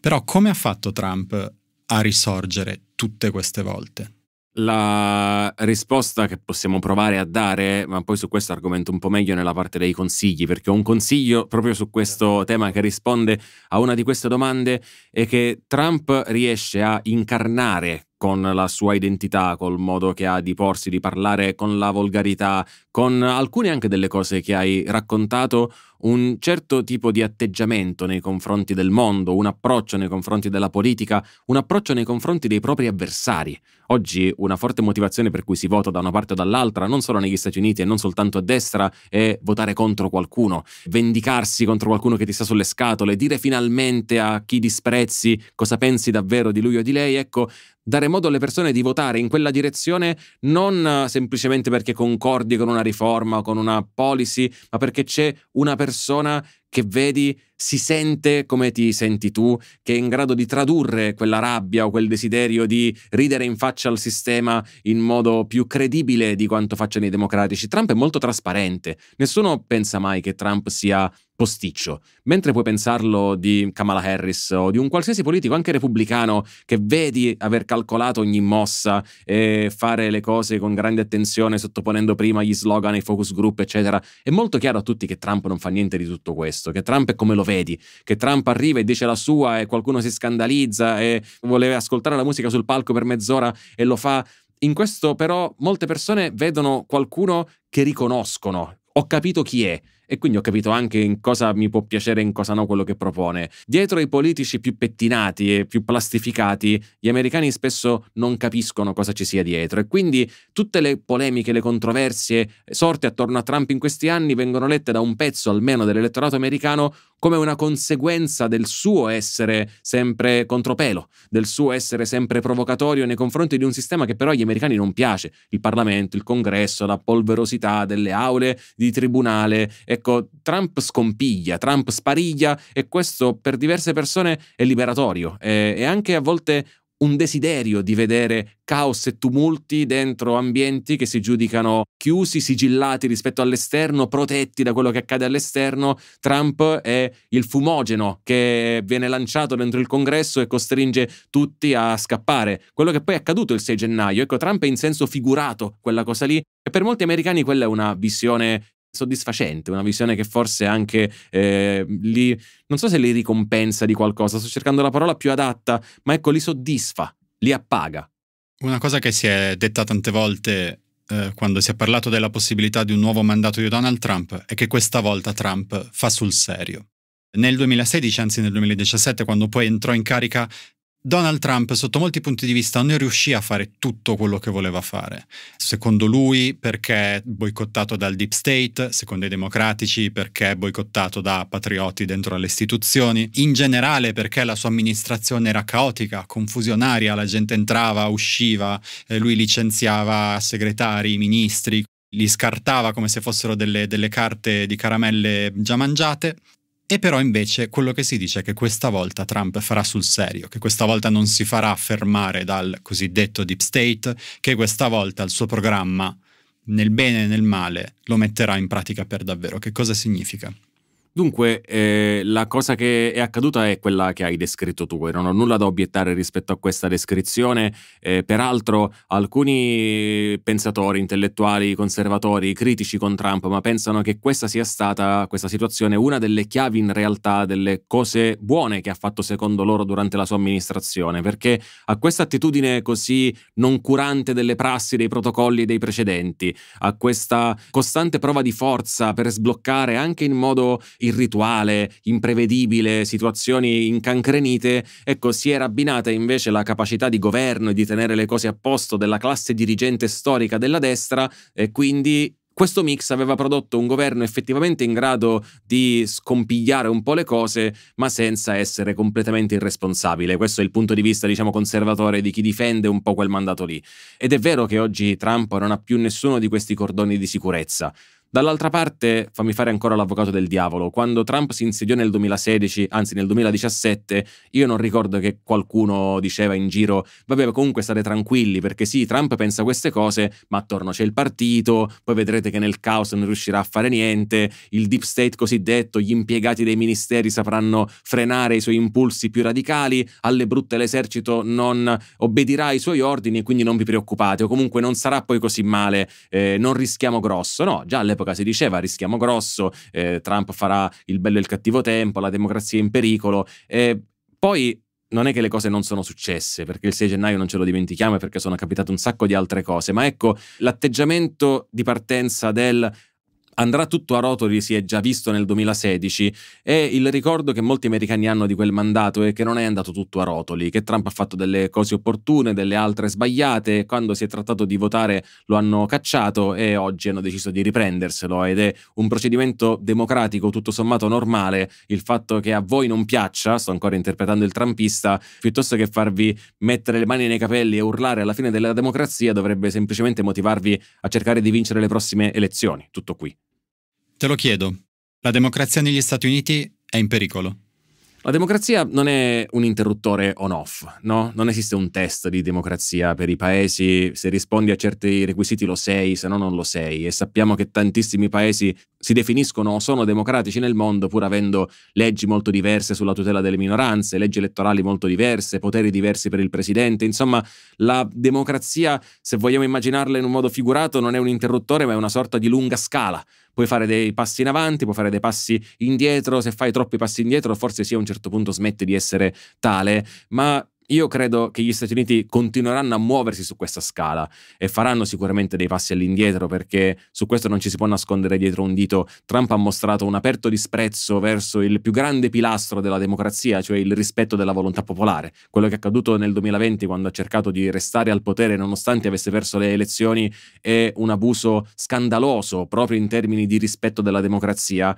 Però come ha fatto Trump a risorgere tutte queste volte? La risposta che possiamo provare a dare, ma poi su questo argomento un po' meglio nella parte dei consigli, perché ho un consiglio proprio su questo tema che risponde a una di queste domande, è che Trump riesce a incarnare con la sua identità, col modo che ha di porsi, di parlare, con la volgarità, con alcune anche delle cose che hai raccontato un certo tipo di atteggiamento nei confronti del mondo, un approccio nei confronti della politica, un approccio nei confronti dei propri avversari. Oggi una forte motivazione per cui si vota da una parte o dall'altra, non solo negli Stati Uniti e non soltanto a destra, è votare contro qualcuno, vendicarsi contro qualcuno che ti sta sulle scatole, dire finalmente a chi disprezzi cosa pensi davvero di lui o di lei. Ecco, dare modo alle persone di votare in quella direzione non semplicemente perché concordi con una riforma o con una policy, ma perché c'è una persona persona che vedi si sente come ti senti tu, che è in grado di tradurre quella rabbia o quel desiderio di ridere in faccia al sistema in modo più credibile di quanto facciano i democratici. Trump è molto trasparente, nessuno pensa mai che Trump sia posticcio, mentre puoi pensarlo di Kamala Harris o di un qualsiasi politico, anche repubblicano, che vedi aver calcolato ogni mossa e fare le cose con grande attenzione, sottoponendo prima gli slogan, ai focus group, eccetera. È molto chiaro a tutti che Trump non fa niente di tutto questo, che Trump è come lo vedi, che Trump arriva e dice la sua e qualcuno si scandalizza e vuole ascoltare la musica sul palco per mezz'ora e lo fa. In questo però molte persone vedono qualcuno che riconoscono, ho capito chi è, e quindi ho capito anche in cosa mi può piacere e in cosa no quello che propone. Dietro i politici più pettinati e più plastificati, gli americani spesso non capiscono cosa ci sia dietro e quindi tutte le polemiche, le controversie sorte attorno a Trump in questi anni vengono lette da un pezzo almeno dell'elettorato americano come una conseguenza del suo essere sempre contropelo, del suo essere sempre provocatorio nei confronti di un sistema che però agli americani non piace, il Parlamento, il Congresso, la polverosità delle aule di tribunale e Ecco, Trump scompiglia, Trump spariglia e questo per diverse persone è liberatorio e, anche a volte un desiderio di vedere caos e tumulti dentro ambienti che si giudicano chiusi, sigillati rispetto all'esterno, protetti da quello che accade all'esterno. Trump è il fumogeno che viene lanciato dentro il congresso e costringe tutti a scappare. Quello che poi è accaduto il 6 gennaio. Ecco, Trump è in senso figurato quella cosa lì e per molti americani quella è una visione soddisfacente, una visione che forse anche eh, li, non so se li ricompensa di qualcosa, sto cercando la parola più adatta, ma ecco, li soddisfa, li appaga. Una cosa che si è detta tante volte eh, quando si è parlato della possibilità di un nuovo mandato di Donald Trump è che questa volta Trump fa sul serio. Nel 2016, anzi nel 2017, quando poi entrò in carica, Donald Trump sotto molti punti di vista non riuscì a fare tutto quello che voleva fare. Secondo lui perché boicottato dal deep state, secondo i democratici perché boicottato da patrioti dentro alle istituzioni, in generale perché la sua amministrazione era caotica, confusionaria, la gente entrava, usciva, eh, lui licenziava segretari, ministri, li scartava come se fossero delle, delle carte di caramelle già mangiate. E però invece quello che si dice è che questa volta Trump farà sul serio, che questa volta non si farà fermare dal cosiddetto deep state, che questa volta il suo programma nel bene e nel male lo metterà in pratica per davvero. Che cosa significa? Dunque, eh, la cosa che è accaduta è quella che hai descritto tu, non ho nulla da obiettare rispetto a questa descrizione, eh, peraltro alcuni pensatori, intellettuali, conservatori, critici con Trump, ma pensano che questa sia stata, questa situazione, una delle chiavi in realtà delle cose buone che ha fatto secondo loro durante la sua amministrazione, perché a questa attitudine così noncurante delle prassi, dei protocolli e dei precedenti, a questa costante prova di forza per sbloccare anche in modo irrituale, imprevedibile, situazioni incancrenite, ecco, si era abbinata invece la capacità di governo e di tenere le cose a posto della classe dirigente storica della destra e quindi questo mix aveva prodotto un governo effettivamente in grado di scompigliare un po' le cose, ma senza essere completamente irresponsabile. Questo è il punto di vista, diciamo, conservatore di chi difende un po' quel mandato lì. Ed è vero che oggi Trump non ha più nessuno di questi cordoni di sicurezza. Dall'altra parte, fammi fare ancora l'avvocato del diavolo, quando Trump si insediò nel 2016, anzi nel 2017, io non ricordo che qualcuno diceva in giro, vabbè comunque state tranquilli perché sì, Trump pensa queste cose, ma attorno c'è il partito, poi vedrete che nel caos non riuscirà a fare niente, il deep state cosiddetto, gli impiegati dei ministeri sapranno frenare i suoi impulsi più radicali, alle brutte l'esercito non obbedirà ai suoi ordini, quindi non vi preoccupate, o comunque non sarà poi così male, eh, non rischiamo grosso, no, già alle all'epoca si diceva rischiamo grosso, eh, Trump farà il bello e il cattivo tempo, la democrazia è in pericolo. E poi non è che le cose non sono successe, perché il 6 gennaio non ce lo dimentichiamo e perché sono capitate un sacco di altre cose, ma ecco l'atteggiamento di partenza del andrà tutto a rotoli si è già visto nel 2016 e il ricordo che molti americani hanno di quel mandato è che non è andato tutto a rotoli, che Trump ha fatto delle cose opportune, delle altre sbagliate, quando si è trattato di votare lo hanno cacciato e oggi hanno deciso di riprenderselo ed è un procedimento democratico tutto sommato normale il fatto che a voi non piaccia, sto ancora interpretando il trumpista, piuttosto che farvi mettere le mani nei capelli e urlare alla fine della democrazia dovrebbe semplicemente motivarvi a cercare di vincere le prossime elezioni, tutto qui. Te lo chiedo, la democrazia negli Stati Uniti è in pericolo? La democrazia non è un interruttore on-off, no? Non esiste un test di democrazia per i paesi, se rispondi a certi requisiti lo sei, se no non lo sei e sappiamo che tantissimi paesi si definiscono o sono democratici nel mondo pur avendo leggi molto diverse sulla tutela delle minoranze, leggi elettorali molto diverse, poteri diversi per il presidente, insomma la democrazia, se vogliamo immaginarla in un modo figurato, non è un interruttore ma è una sorta di lunga scala puoi fare dei passi in avanti, puoi fare dei passi indietro, se fai troppi passi indietro forse sì a un certo punto smette di essere tale, ma io credo che gli Stati Uniti continueranno a muoversi su questa scala e faranno sicuramente dei passi all'indietro perché su questo non ci si può nascondere dietro un dito. Trump ha mostrato un aperto disprezzo verso il più grande pilastro della democrazia, cioè il rispetto della volontà popolare. Quello che è accaduto nel 2020 quando ha cercato di restare al potere nonostante avesse perso le elezioni è un abuso scandaloso proprio in termini di rispetto della democrazia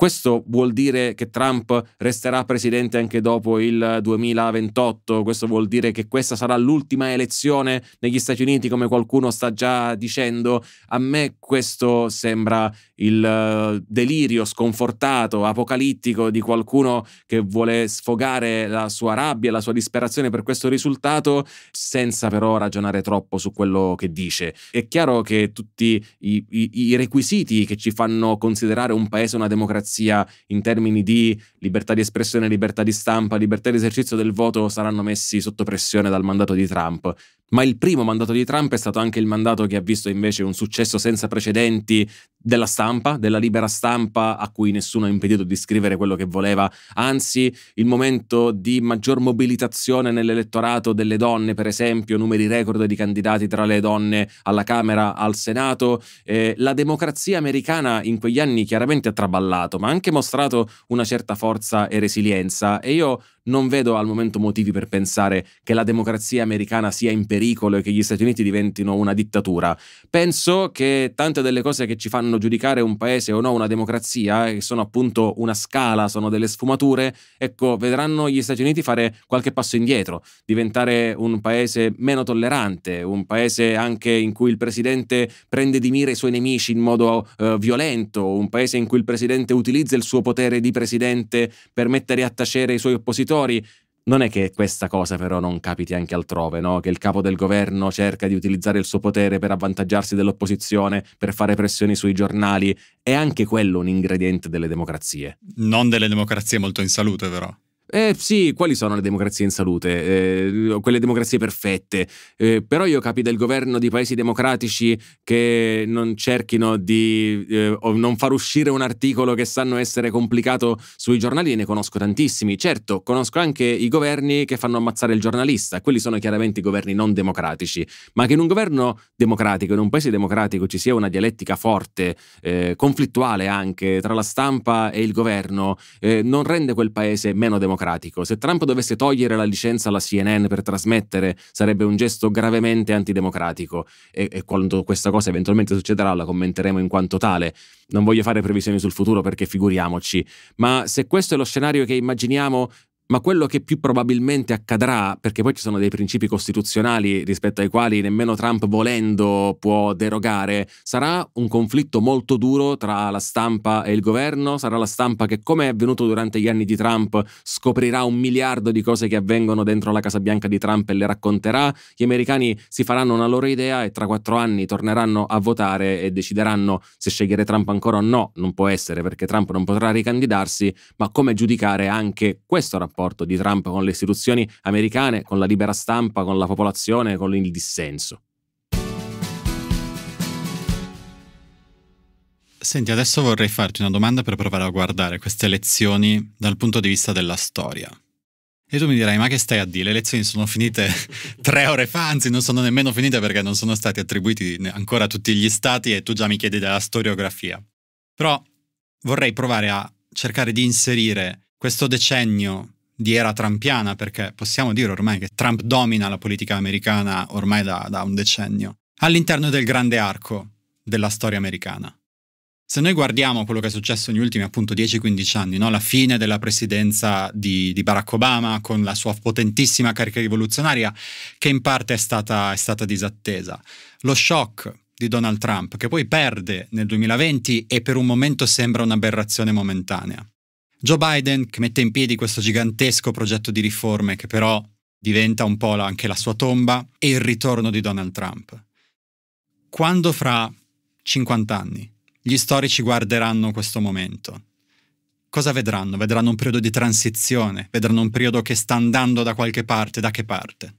questo vuol dire che Trump resterà presidente anche dopo il 2028? Questo vuol dire che questa sarà l'ultima elezione negli Stati Uniti, come qualcuno sta già dicendo? A me questo sembra il eh, delirio sconfortato, apocalittico di qualcuno che vuole sfogare la sua rabbia, la sua disperazione per questo risultato, senza però ragionare troppo su quello che dice. È chiaro che tutti i, i, i requisiti che ci fanno considerare un paese una democrazia democrazia in termini di libertà di espressione, libertà di stampa, libertà di esercizio del voto saranno messi sotto pressione dal mandato di Trump. Ma il primo mandato di Trump è stato anche il mandato che ha visto invece un successo senza precedenti della stampa, della libera stampa a cui nessuno ha impedito di scrivere quello che voleva, anzi il momento di maggior mobilitazione nell'elettorato delle donne, per esempio, numeri record di candidati tra le donne alla Camera, al Senato, eh, la democrazia americana in quegli anni chiaramente ha traballato, ma ha anche mostrato una certa forza e resilienza e io non vedo al momento motivi per pensare che la democrazia americana sia in pericolo e che gli Stati Uniti diventino una dittatura. Penso che tante delle cose che ci fanno giudicare un paese o no una democrazia, eh, che sono appunto una scala, sono delle sfumature, ecco, vedranno gli Stati Uniti fare qualche passo indietro, diventare un paese meno tollerante, un paese anche in cui il presidente prende di mira i suoi nemici in modo eh, violento, un paese in cui il presidente utilizza il suo potere di presidente per mettere a tacere i suoi oppositori imprenditori. Non è che questa cosa però non capiti anche altrove, no? Che il capo del governo cerca di utilizzare il suo potere per avvantaggiarsi dell'opposizione, per fare pressioni sui giornali. È anche quello un ingrediente delle democrazie. Non delle democrazie molto in salute, però. Eh sì, quali sono le democrazie in salute? Eh, quelle democrazie perfette. Eh, però io capi del governo di paesi democratici che non cerchino di eh, non far uscire un articolo che sanno essere complicato sui giornali e ne conosco tantissimi. Certo, conosco anche i governi che fanno ammazzare il giornalista, quelli sono chiaramente i governi non democratici, ma che in un governo democratico, in un paese democratico ci sia una dialettica forte, eh, conflittuale anche tra la stampa e il governo, eh, non rende quel paese meno democratico antidemocratico. Se Trump dovesse togliere la licenza alla CNN per trasmettere, sarebbe un gesto gravemente antidemocratico e, e quando questa cosa eventualmente succederà la commenteremo in quanto tale. Non voglio fare previsioni sul futuro perché figuriamoci, ma se questo è lo scenario che immaginiamo, ma quello che più probabilmente accadrà, perché poi ci sono dei principi costituzionali rispetto ai quali nemmeno Trump volendo può derogare, sarà un conflitto molto duro tra la stampa e il governo, sarà la stampa che come è avvenuto durante gli anni di Trump scoprirà un miliardo di cose che avvengono dentro la Casa Bianca di Trump e le racconterà, gli americani si faranno una loro idea e tra quattro anni torneranno a votare e decideranno se scegliere Trump ancora o no, non può essere perché Trump non potrà ricandidarsi, ma come giudicare anche questo rapporto rapporto di Trump con le istituzioni americane, con la libera stampa, con la popolazione, con il dissenso. Senti, adesso vorrei farti una domanda per provare a guardare queste elezioni dal punto di vista della storia. E tu mi dirai, ma che stai a dire? Le elezioni sono finite tre ore fa, anzi non sono nemmeno finite perché non sono stati attribuiti ancora a tutti gli stati e tu già mi chiedi della storiografia. Però vorrei provare a cercare di inserire questo decennio di era trampiana, perché possiamo dire ormai che Trump domina la politica americana ormai da, da un decennio, all'interno del grande arco della storia americana. Se noi guardiamo quello che è successo negli ultimi appunto 10-15 anni, no? la fine della presidenza di, di, Barack Obama con la sua potentissima carica rivoluzionaria che in parte è stata, è stata disattesa, lo shock di Donald Trump che poi perde nel 2020 e per un momento sembra un'aberrazione momentanea. Joe Biden che mette in piedi questo gigantesco progetto di riforme che però diventa un po' anche la sua tomba e il ritorno di Donald Trump. Quando fra 50 anni gli storici guarderanno questo momento, cosa vedranno? Vedranno un periodo di transizione, vedranno un periodo che sta andando da qualche parte, da che parte?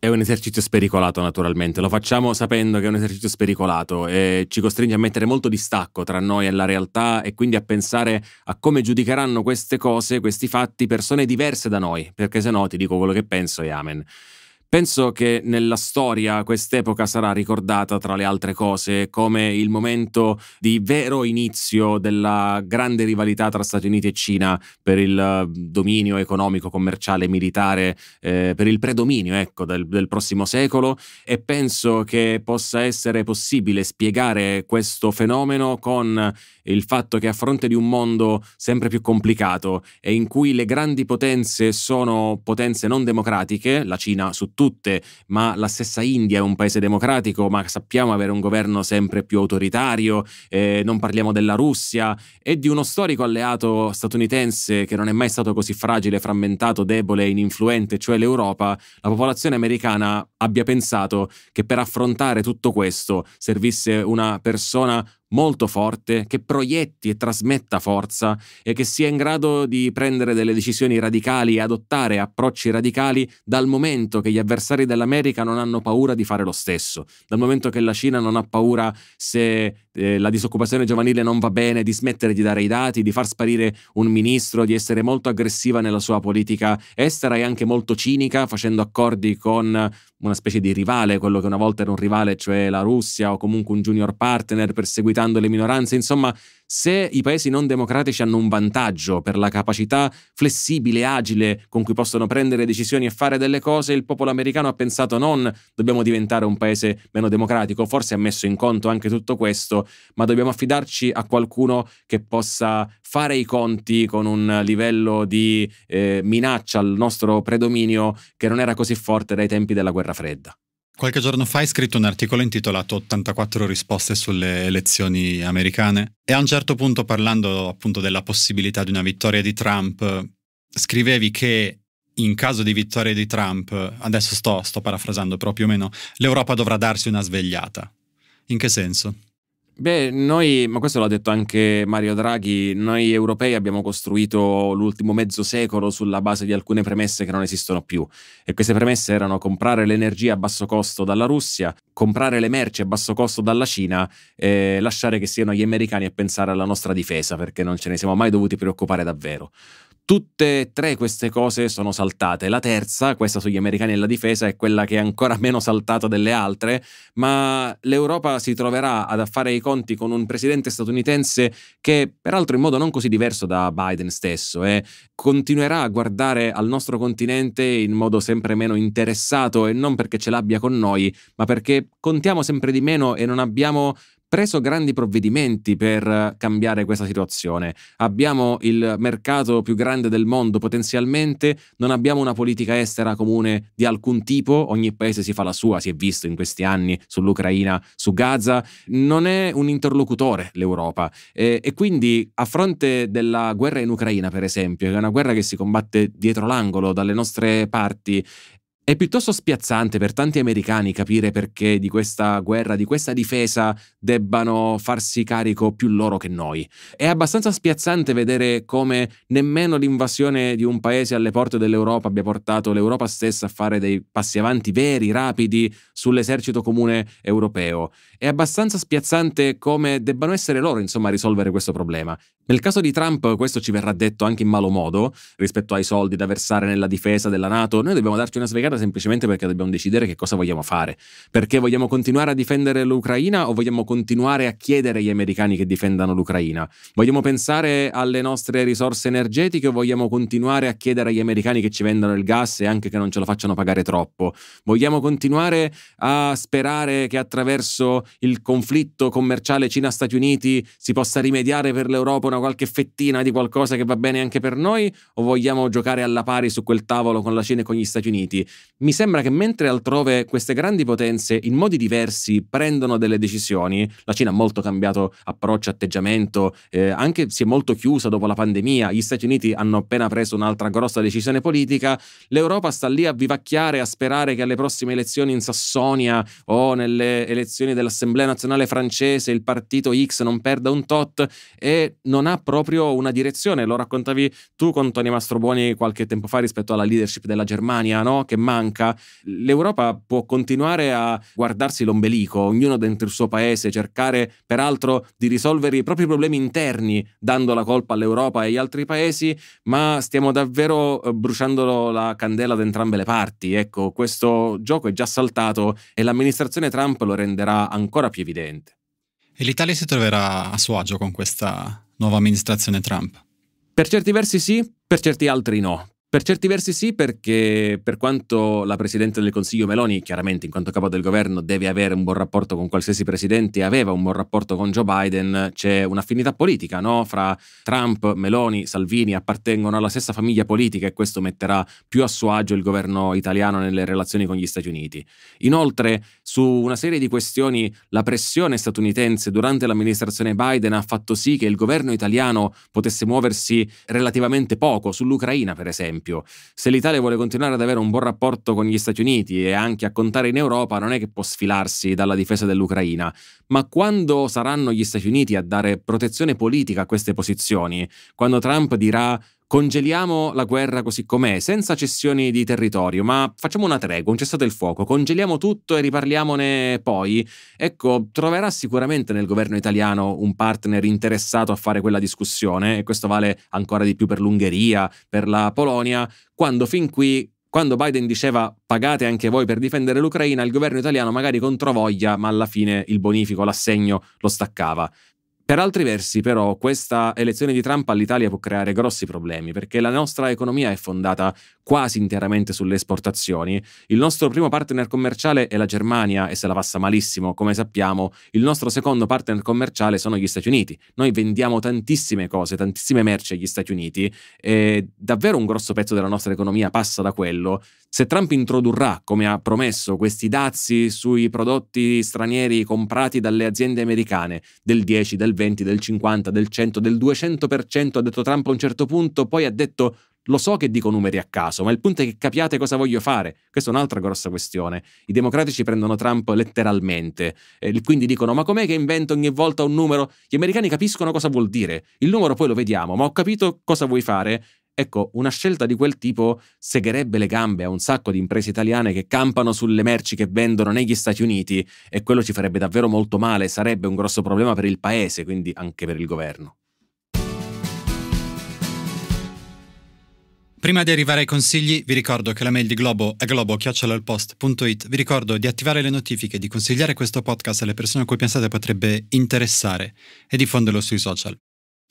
è un esercizio spericolato naturalmente, lo facciamo sapendo che è un esercizio spericolato e ci costringe a mettere molto distacco tra noi e la realtà e quindi a pensare a come giudicheranno queste cose, questi fatti, persone diverse da noi, perché se no ti dico quello che penso e amen. Penso che nella storia quest'epoca sarà ricordata tra le altre cose come il momento di vero inizio della grande rivalità tra Stati Uniti e Cina per il eh, dominio economico, commerciale, militare, eh, per il predominio ecco, del, del prossimo secolo e penso che possa essere possibile spiegare questo fenomeno con il fatto che a fronte di un mondo sempre più complicato e in cui le grandi potenze sono potenze non democratiche, la Cina su tutte, ma la stessa India è un paese democratico, ma sappiamo avere un governo sempre più autoritario, eh, non parliamo della Russia e di uno storico alleato statunitense che non è mai stato così fragile, frammentato, debole e ininfluente, cioè l'Europa, la popolazione americana abbia pensato che per affrontare tutto questo servisse una persona molto forte, che proietti e trasmetta forza e che sia in grado di prendere delle decisioni radicali e adottare approcci radicali dal momento che gli avversari dell'America non hanno paura di fare lo stesso, dal momento che la Cina non ha paura se eh, la disoccupazione giovanile non va bene di smettere di dare i dati, di far sparire un ministro, di essere molto aggressiva nella sua politica estera e anche molto cinica facendo accordi con una specie di rivale, quello che una volta era un rivale, cioè la Russia o comunque un junior partner perseguitando le minoranze. Insomma, se i paesi non democratici hanno un vantaggio per la capacità flessibile, agile con cui possono prendere decisioni e fare delle cose, il popolo americano ha pensato non dobbiamo diventare un paese meno democratico, forse ha messo in conto anche tutto questo, ma dobbiamo affidarci a qualcuno che possa fare i conti con un livello di eh, minaccia al nostro predominio che non era così forte dai tempi della guerra fredda. Qualche giorno fa hai scritto un articolo intitolato 84 risposte sulle elezioni americane e a un certo punto parlando appunto della possibilità di una vittoria di Trump scrivevi che in caso di vittoria di Trump, adesso sto, sto parafrasando proprio meno, l'Europa dovrà darsi una svegliata. In che senso? Beh, noi, ma questo l'ha detto anche Mario Draghi, noi europei abbiamo costruito l'ultimo mezzo secolo sulla base di alcune premesse che non esistono più. E queste premesse erano comprare l'energia a basso costo dalla Russia, comprare le merci a basso costo dalla Cina e lasciare che siano gli americani a pensare alla nostra difesa, perché non ce ne siamo mai dovuti preoccupare davvero. Tutte e tre queste cose sono saltate. La terza, questa sugli americani e la difesa, è quella che è ancora meno saltata delle altre, ma l'Europa si troverà ad affare i conti con un presidente statunitense che, peraltro in modo non così diverso da Biden stesso, e eh, continuerà a guardare al nostro continente in modo sempre meno interessato e non perché ce l'abbia con noi, ma perché contiamo sempre di meno e non abbiamo preso grandi provvedimenti per cambiare questa situazione. Abbiamo il mercato più grande del mondo potenzialmente, non abbiamo una politica estera comune di alcun tipo, ogni paese si fa la sua, si è visto in questi anni sull'Ucraina, su Gaza, non è un interlocutore l'Europa e, e quindi a fronte della guerra in Ucraina per esempio, che è una guerra che si combatte dietro l'angolo dalle nostre parti è piuttosto spiazzante per tanti americani capire perché di questa guerra, di questa difesa debbano farsi carico più loro che noi. È abbastanza spiazzante vedere come nemmeno l'invasione di un paese alle porte dell'Europa abbia portato l'Europa stessa a fare dei passi avanti veri, rapidi sull'esercito comune europeo. È abbastanza spiazzante come debbano essere loro, insomma, a risolvere questo problema. Nel caso di Trump questo ci verrà detto anche in malo modo, rispetto ai soldi da versare nella difesa della Nato, noi dobbiamo darci una svegata semplicemente perché dobbiamo decidere che cosa vogliamo fare. Perché vogliamo continuare a difendere l'Ucraina o vogliamo continuare a chiedere agli americani che difendano l'Ucraina? Vogliamo pensare alle nostre risorse energetiche o vogliamo continuare a chiedere agli americani che ci vendano il gas e anche che non ce lo facciano pagare troppo? Vogliamo continuare a sperare che attraverso il conflitto commerciale Cina-Stati Uniti si possa rimediare per l'Europa una qualche fettina di qualcosa che va bene anche per noi? O vogliamo giocare alla pari su quel tavolo con la Cina e con gli Stati Uniti? mi sembra che mentre altrove queste grandi potenze in modi diversi prendono delle decisioni, la Cina ha molto cambiato approccio, atteggiamento, eh, anche si è molto chiusa dopo la pandemia, gli Stati Uniti hanno appena preso un'altra grossa decisione politica, l'Europa sta lì a vivacchiare, a sperare che alle prossime elezioni in Sassonia o nelle elezioni dell'Assemblea nazionale francese il partito X non perda un tot e non ha proprio una direzione. Lo raccontavi tu con Tony Mastroboni qualche tempo fa rispetto alla leadership della Germania, no? che manca manca. L'Europa può continuare a guardarsi l'ombelico, ognuno dentro il suo paese, cercare peraltro di risolvere i propri problemi interni dando la colpa all'Europa e agli altri paesi, ma stiamo davvero eh, bruciando la candela da entrambe le parti. Ecco, questo gioco è già saltato e l'amministrazione Trump lo renderà ancora più evidente. E l'Italia si troverà a suo agio con questa nuova amministrazione Trump? Per certi versi sì, per certi altri no. Per certi versi sì, perché per quanto la Presidente del Consiglio Meloni, chiaramente in quanto capo del governo, deve avere un buon rapporto con qualsiasi presidente, aveva un buon rapporto con Joe Biden, c'è un'affinità politica no? fra Trump, Meloni, Salvini, appartengono alla stessa famiglia politica e questo metterà più a suo agio il governo italiano nelle relazioni con gli Stati Uniti. Inoltre, su una serie di questioni, la pressione statunitense durante l'amministrazione Biden ha fatto sì che il governo italiano potesse muoversi relativamente poco, sull'Ucraina per esempio esempio, se l'Italia vuole continuare ad avere un buon rapporto con gli Stati Uniti e anche a contare in Europa, non è che può sfilarsi dalla difesa dell'Ucraina. Ma quando saranno gli Stati Uniti a dare protezione politica a queste posizioni? Quando Trump dirà congeliamo la guerra così com'è, senza cessioni di territorio, ma facciamo una tregua, un cessato il fuoco, congeliamo tutto e riparliamone poi, ecco, troverà sicuramente nel governo italiano un partner interessato a fare quella discussione, e questo vale ancora di più per l'Ungheria, per la Polonia, quando fin qui quando Biden diceva pagate anche voi per difendere l'Ucraina, il governo italiano magari controvoglia, ma alla fine il bonifico, l'assegno lo staccava. Per altri versi, però, questa elezione di Trump all'Italia può creare grossi problemi, perché la nostra economia è fondata quasi interamente sulle esportazioni. Il nostro primo partner commerciale è la Germania e se la passa malissimo, come sappiamo, il nostro secondo partner commerciale sono gli Stati Uniti. Noi vendiamo tantissime cose, tantissime merci agli Stati Uniti e davvero un grosso pezzo della nostra economia passa da quello. Se Trump introdurrà, come ha promesso, questi dazi sui prodotti stranieri comprati dalle aziende americane del 10, del 20, del 50, del 100, del 200%, ha detto Trump a un certo punto, poi ha detto lo so che dico numeri a caso, ma il punto è che capiate cosa voglio fare. Questa è un'altra grossa questione. I democratici prendono Trump letteralmente, eh, quindi dicono ma com'è che invento ogni volta un numero? Gli americani capiscono cosa vuol dire. Il numero poi lo vediamo, ma ho capito cosa vuoi fare Ecco, una scelta di quel tipo segherebbe le gambe a un sacco di imprese italiane che campano sulle merci che vendono negli Stati Uniti e quello ci farebbe davvero molto male, sarebbe un grosso problema per il paese, quindi anche per il governo. Prima di arrivare ai consigli, vi ricordo che la mail di Globo è globo.chiocciolalpost.it. Vi ricordo di attivare le notifiche, di consigliare questo podcast alle persone a cui pensate potrebbe interessare e diffonderlo sui social.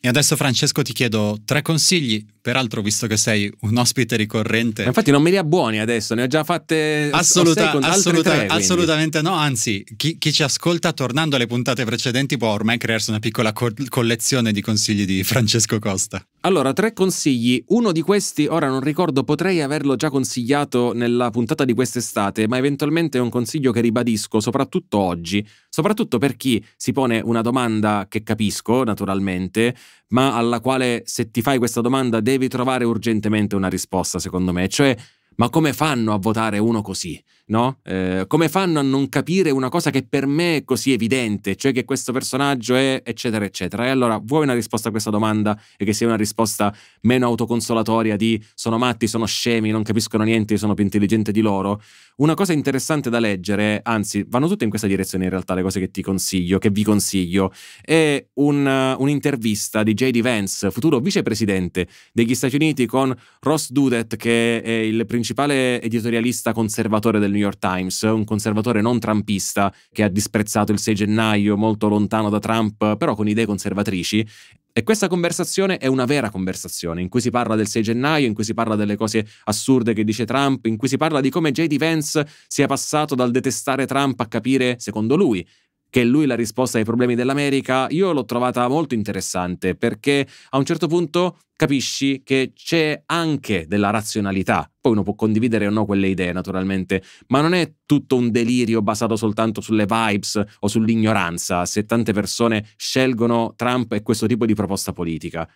E adesso Francesco ti chiedo tre consigli, peraltro visto che sei un ospite ricorrente. Ma infatti non me li ha buoni adesso, ne ho già fatte Assoluta, con assoluta tre, assolutamente no, anzi chi, chi, ci ascolta tornando alle puntate precedenti può ormai crearsi una piccola co collezione di consigli di Francesco Costa. Allora, tre consigli, uno di questi, ora non ricordo, potrei averlo già consigliato nella puntata di quest'estate, ma eventualmente è un consiglio che ribadisco, soprattutto oggi soprattutto per chi si pone una domanda che capisco naturalmente, ma alla quale se ti fai questa domanda devi trovare urgentemente una risposta, secondo me, cioè ma come fanno a votare uno così? no? Eh, come fanno a non capire una cosa che per me è così evidente, cioè che questo personaggio è eccetera eccetera. E allora vuoi una risposta a questa domanda e che sia una risposta meno autoconsolatoria di sono matti, sono scemi, non capiscono niente, sono più intelligente di loro? Una cosa interessante da leggere, anzi vanno tutte in questa direzione in realtà le cose che ti consiglio, che vi consiglio, è un, un'intervista di J.D. Vance, futuro vicepresidente degli Stati Uniti con Ross Dudet che è il principale editorialista conservatore del New York Times, un conservatore non trumpista che ha disprezzato il 6 gennaio, molto lontano da Trump, però con idee conservatrici. E questa conversazione è una vera conversazione, in cui si parla del 6 gennaio, in cui si parla delle cose assurde che dice Trump, in cui si parla di come J.D. Vance sia passato dal detestare Trump a capire, secondo lui, che è lui la risposta ai problemi dell'America, io l'ho trovata molto interessante perché a un certo punto capisci che c'è anche della razionalità. Poi uno può condividere o no quelle idee, naturalmente, ma non è tutto un delirio basato soltanto sulle vibes o sull'ignoranza se tante persone scelgono Trump e questo tipo di proposta politica.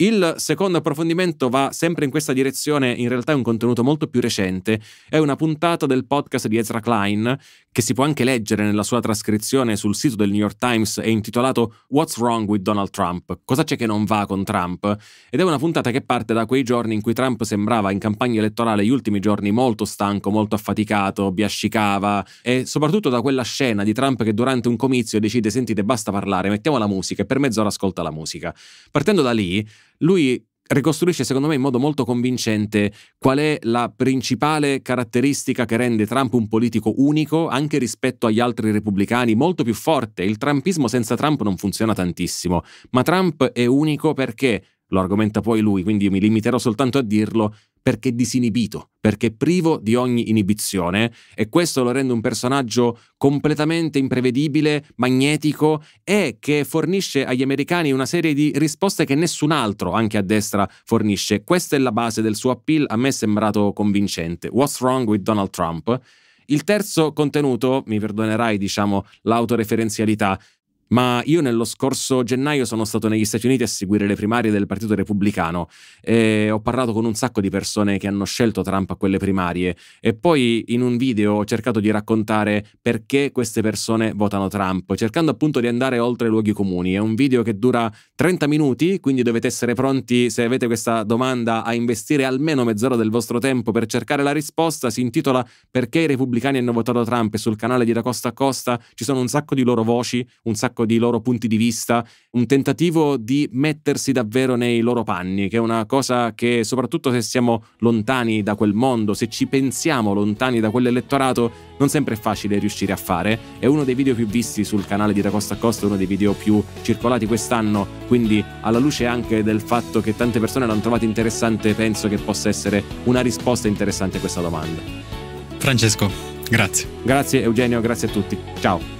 Il secondo approfondimento va sempre in questa direzione, in realtà è un contenuto molto più recente, è una puntata del podcast di Ezra Klein, che si può anche leggere nella sua trascrizione sul sito del New York Times, è intitolato What's Wrong with Donald Trump? Cosa c'è che non va con Trump? Ed è una puntata che parte da quei giorni in cui Trump sembrava in campagna elettorale, gli ultimi giorni molto stanco, molto affaticato, biascicava, e soprattutto da quella scena di Trump che durante un comizio decide sentite basta parlare, mettiamo la musica e per mezz'ora ascolta la musica. Partendo da lì, lui ricostruisce secondo me in modo molto convincente qual è la principale caratteristica che rende Trump un politico unico anche rispetto agli altri repubblicani, molto più forte. Il trumpismo senza Trump non funziona tantissimo, ma Trump è unico perché lo argomenta poi lui, quindi io mi limiterò soltanto a dirlo perché disinibito, perché privo di ogni inibizione e questo lo rende un personaggio completamente imprevedibile, magnetico e che fornisce agli americani una serie di risposte che nessun altro, anche a destra, fornisce. Questa è la base del suo appeal, a me è sembrato convincente. What's wrong with Donald Trump? Il terzo contenuto, mi perdonerai diciamo l'autoreferenzialità, ma io nello scorso gennaio sono stato negli Stati Uniti a seguire le primarie del Partito Repubblicano e ho parlato con un sacco di persone che hanno scelto Trump a quelle primarie e poi in un video ho cercato di raccontare perché queste persone votano Trump, cercando appunto di andare oltre i luoghi comuni. È un video che dura 30 minuti, quindi dovete essere pronti se avete questa domanda a investire almeno mezz'ora del vostro tempo per cercare la risposta. Si intitola Perché i repubblicani hanno votato Trump e sul canale di Da Costa a Costa ci sono un sacco di loro voci, un sacco sacco di loro punti di vista, un tentativo di mettersi davvero nei loro panni, che è una cosa che soprattutto se siamo lontani da quel mondo, se ci pensiamo lontani da quell'elettorato, non sempre è facile riuscire a fare. È uno dei video più visti sul canale di Da Costa a Costa, uno dei video più circolati quest'anno, quindi alla luce anche del fatto che tante persone l'hanno trovato interessante, penso che possa essere una risposta interessante a questa domanda. Francesco, grazie. Grazie Eugenio, grazie a tutti. Ciao.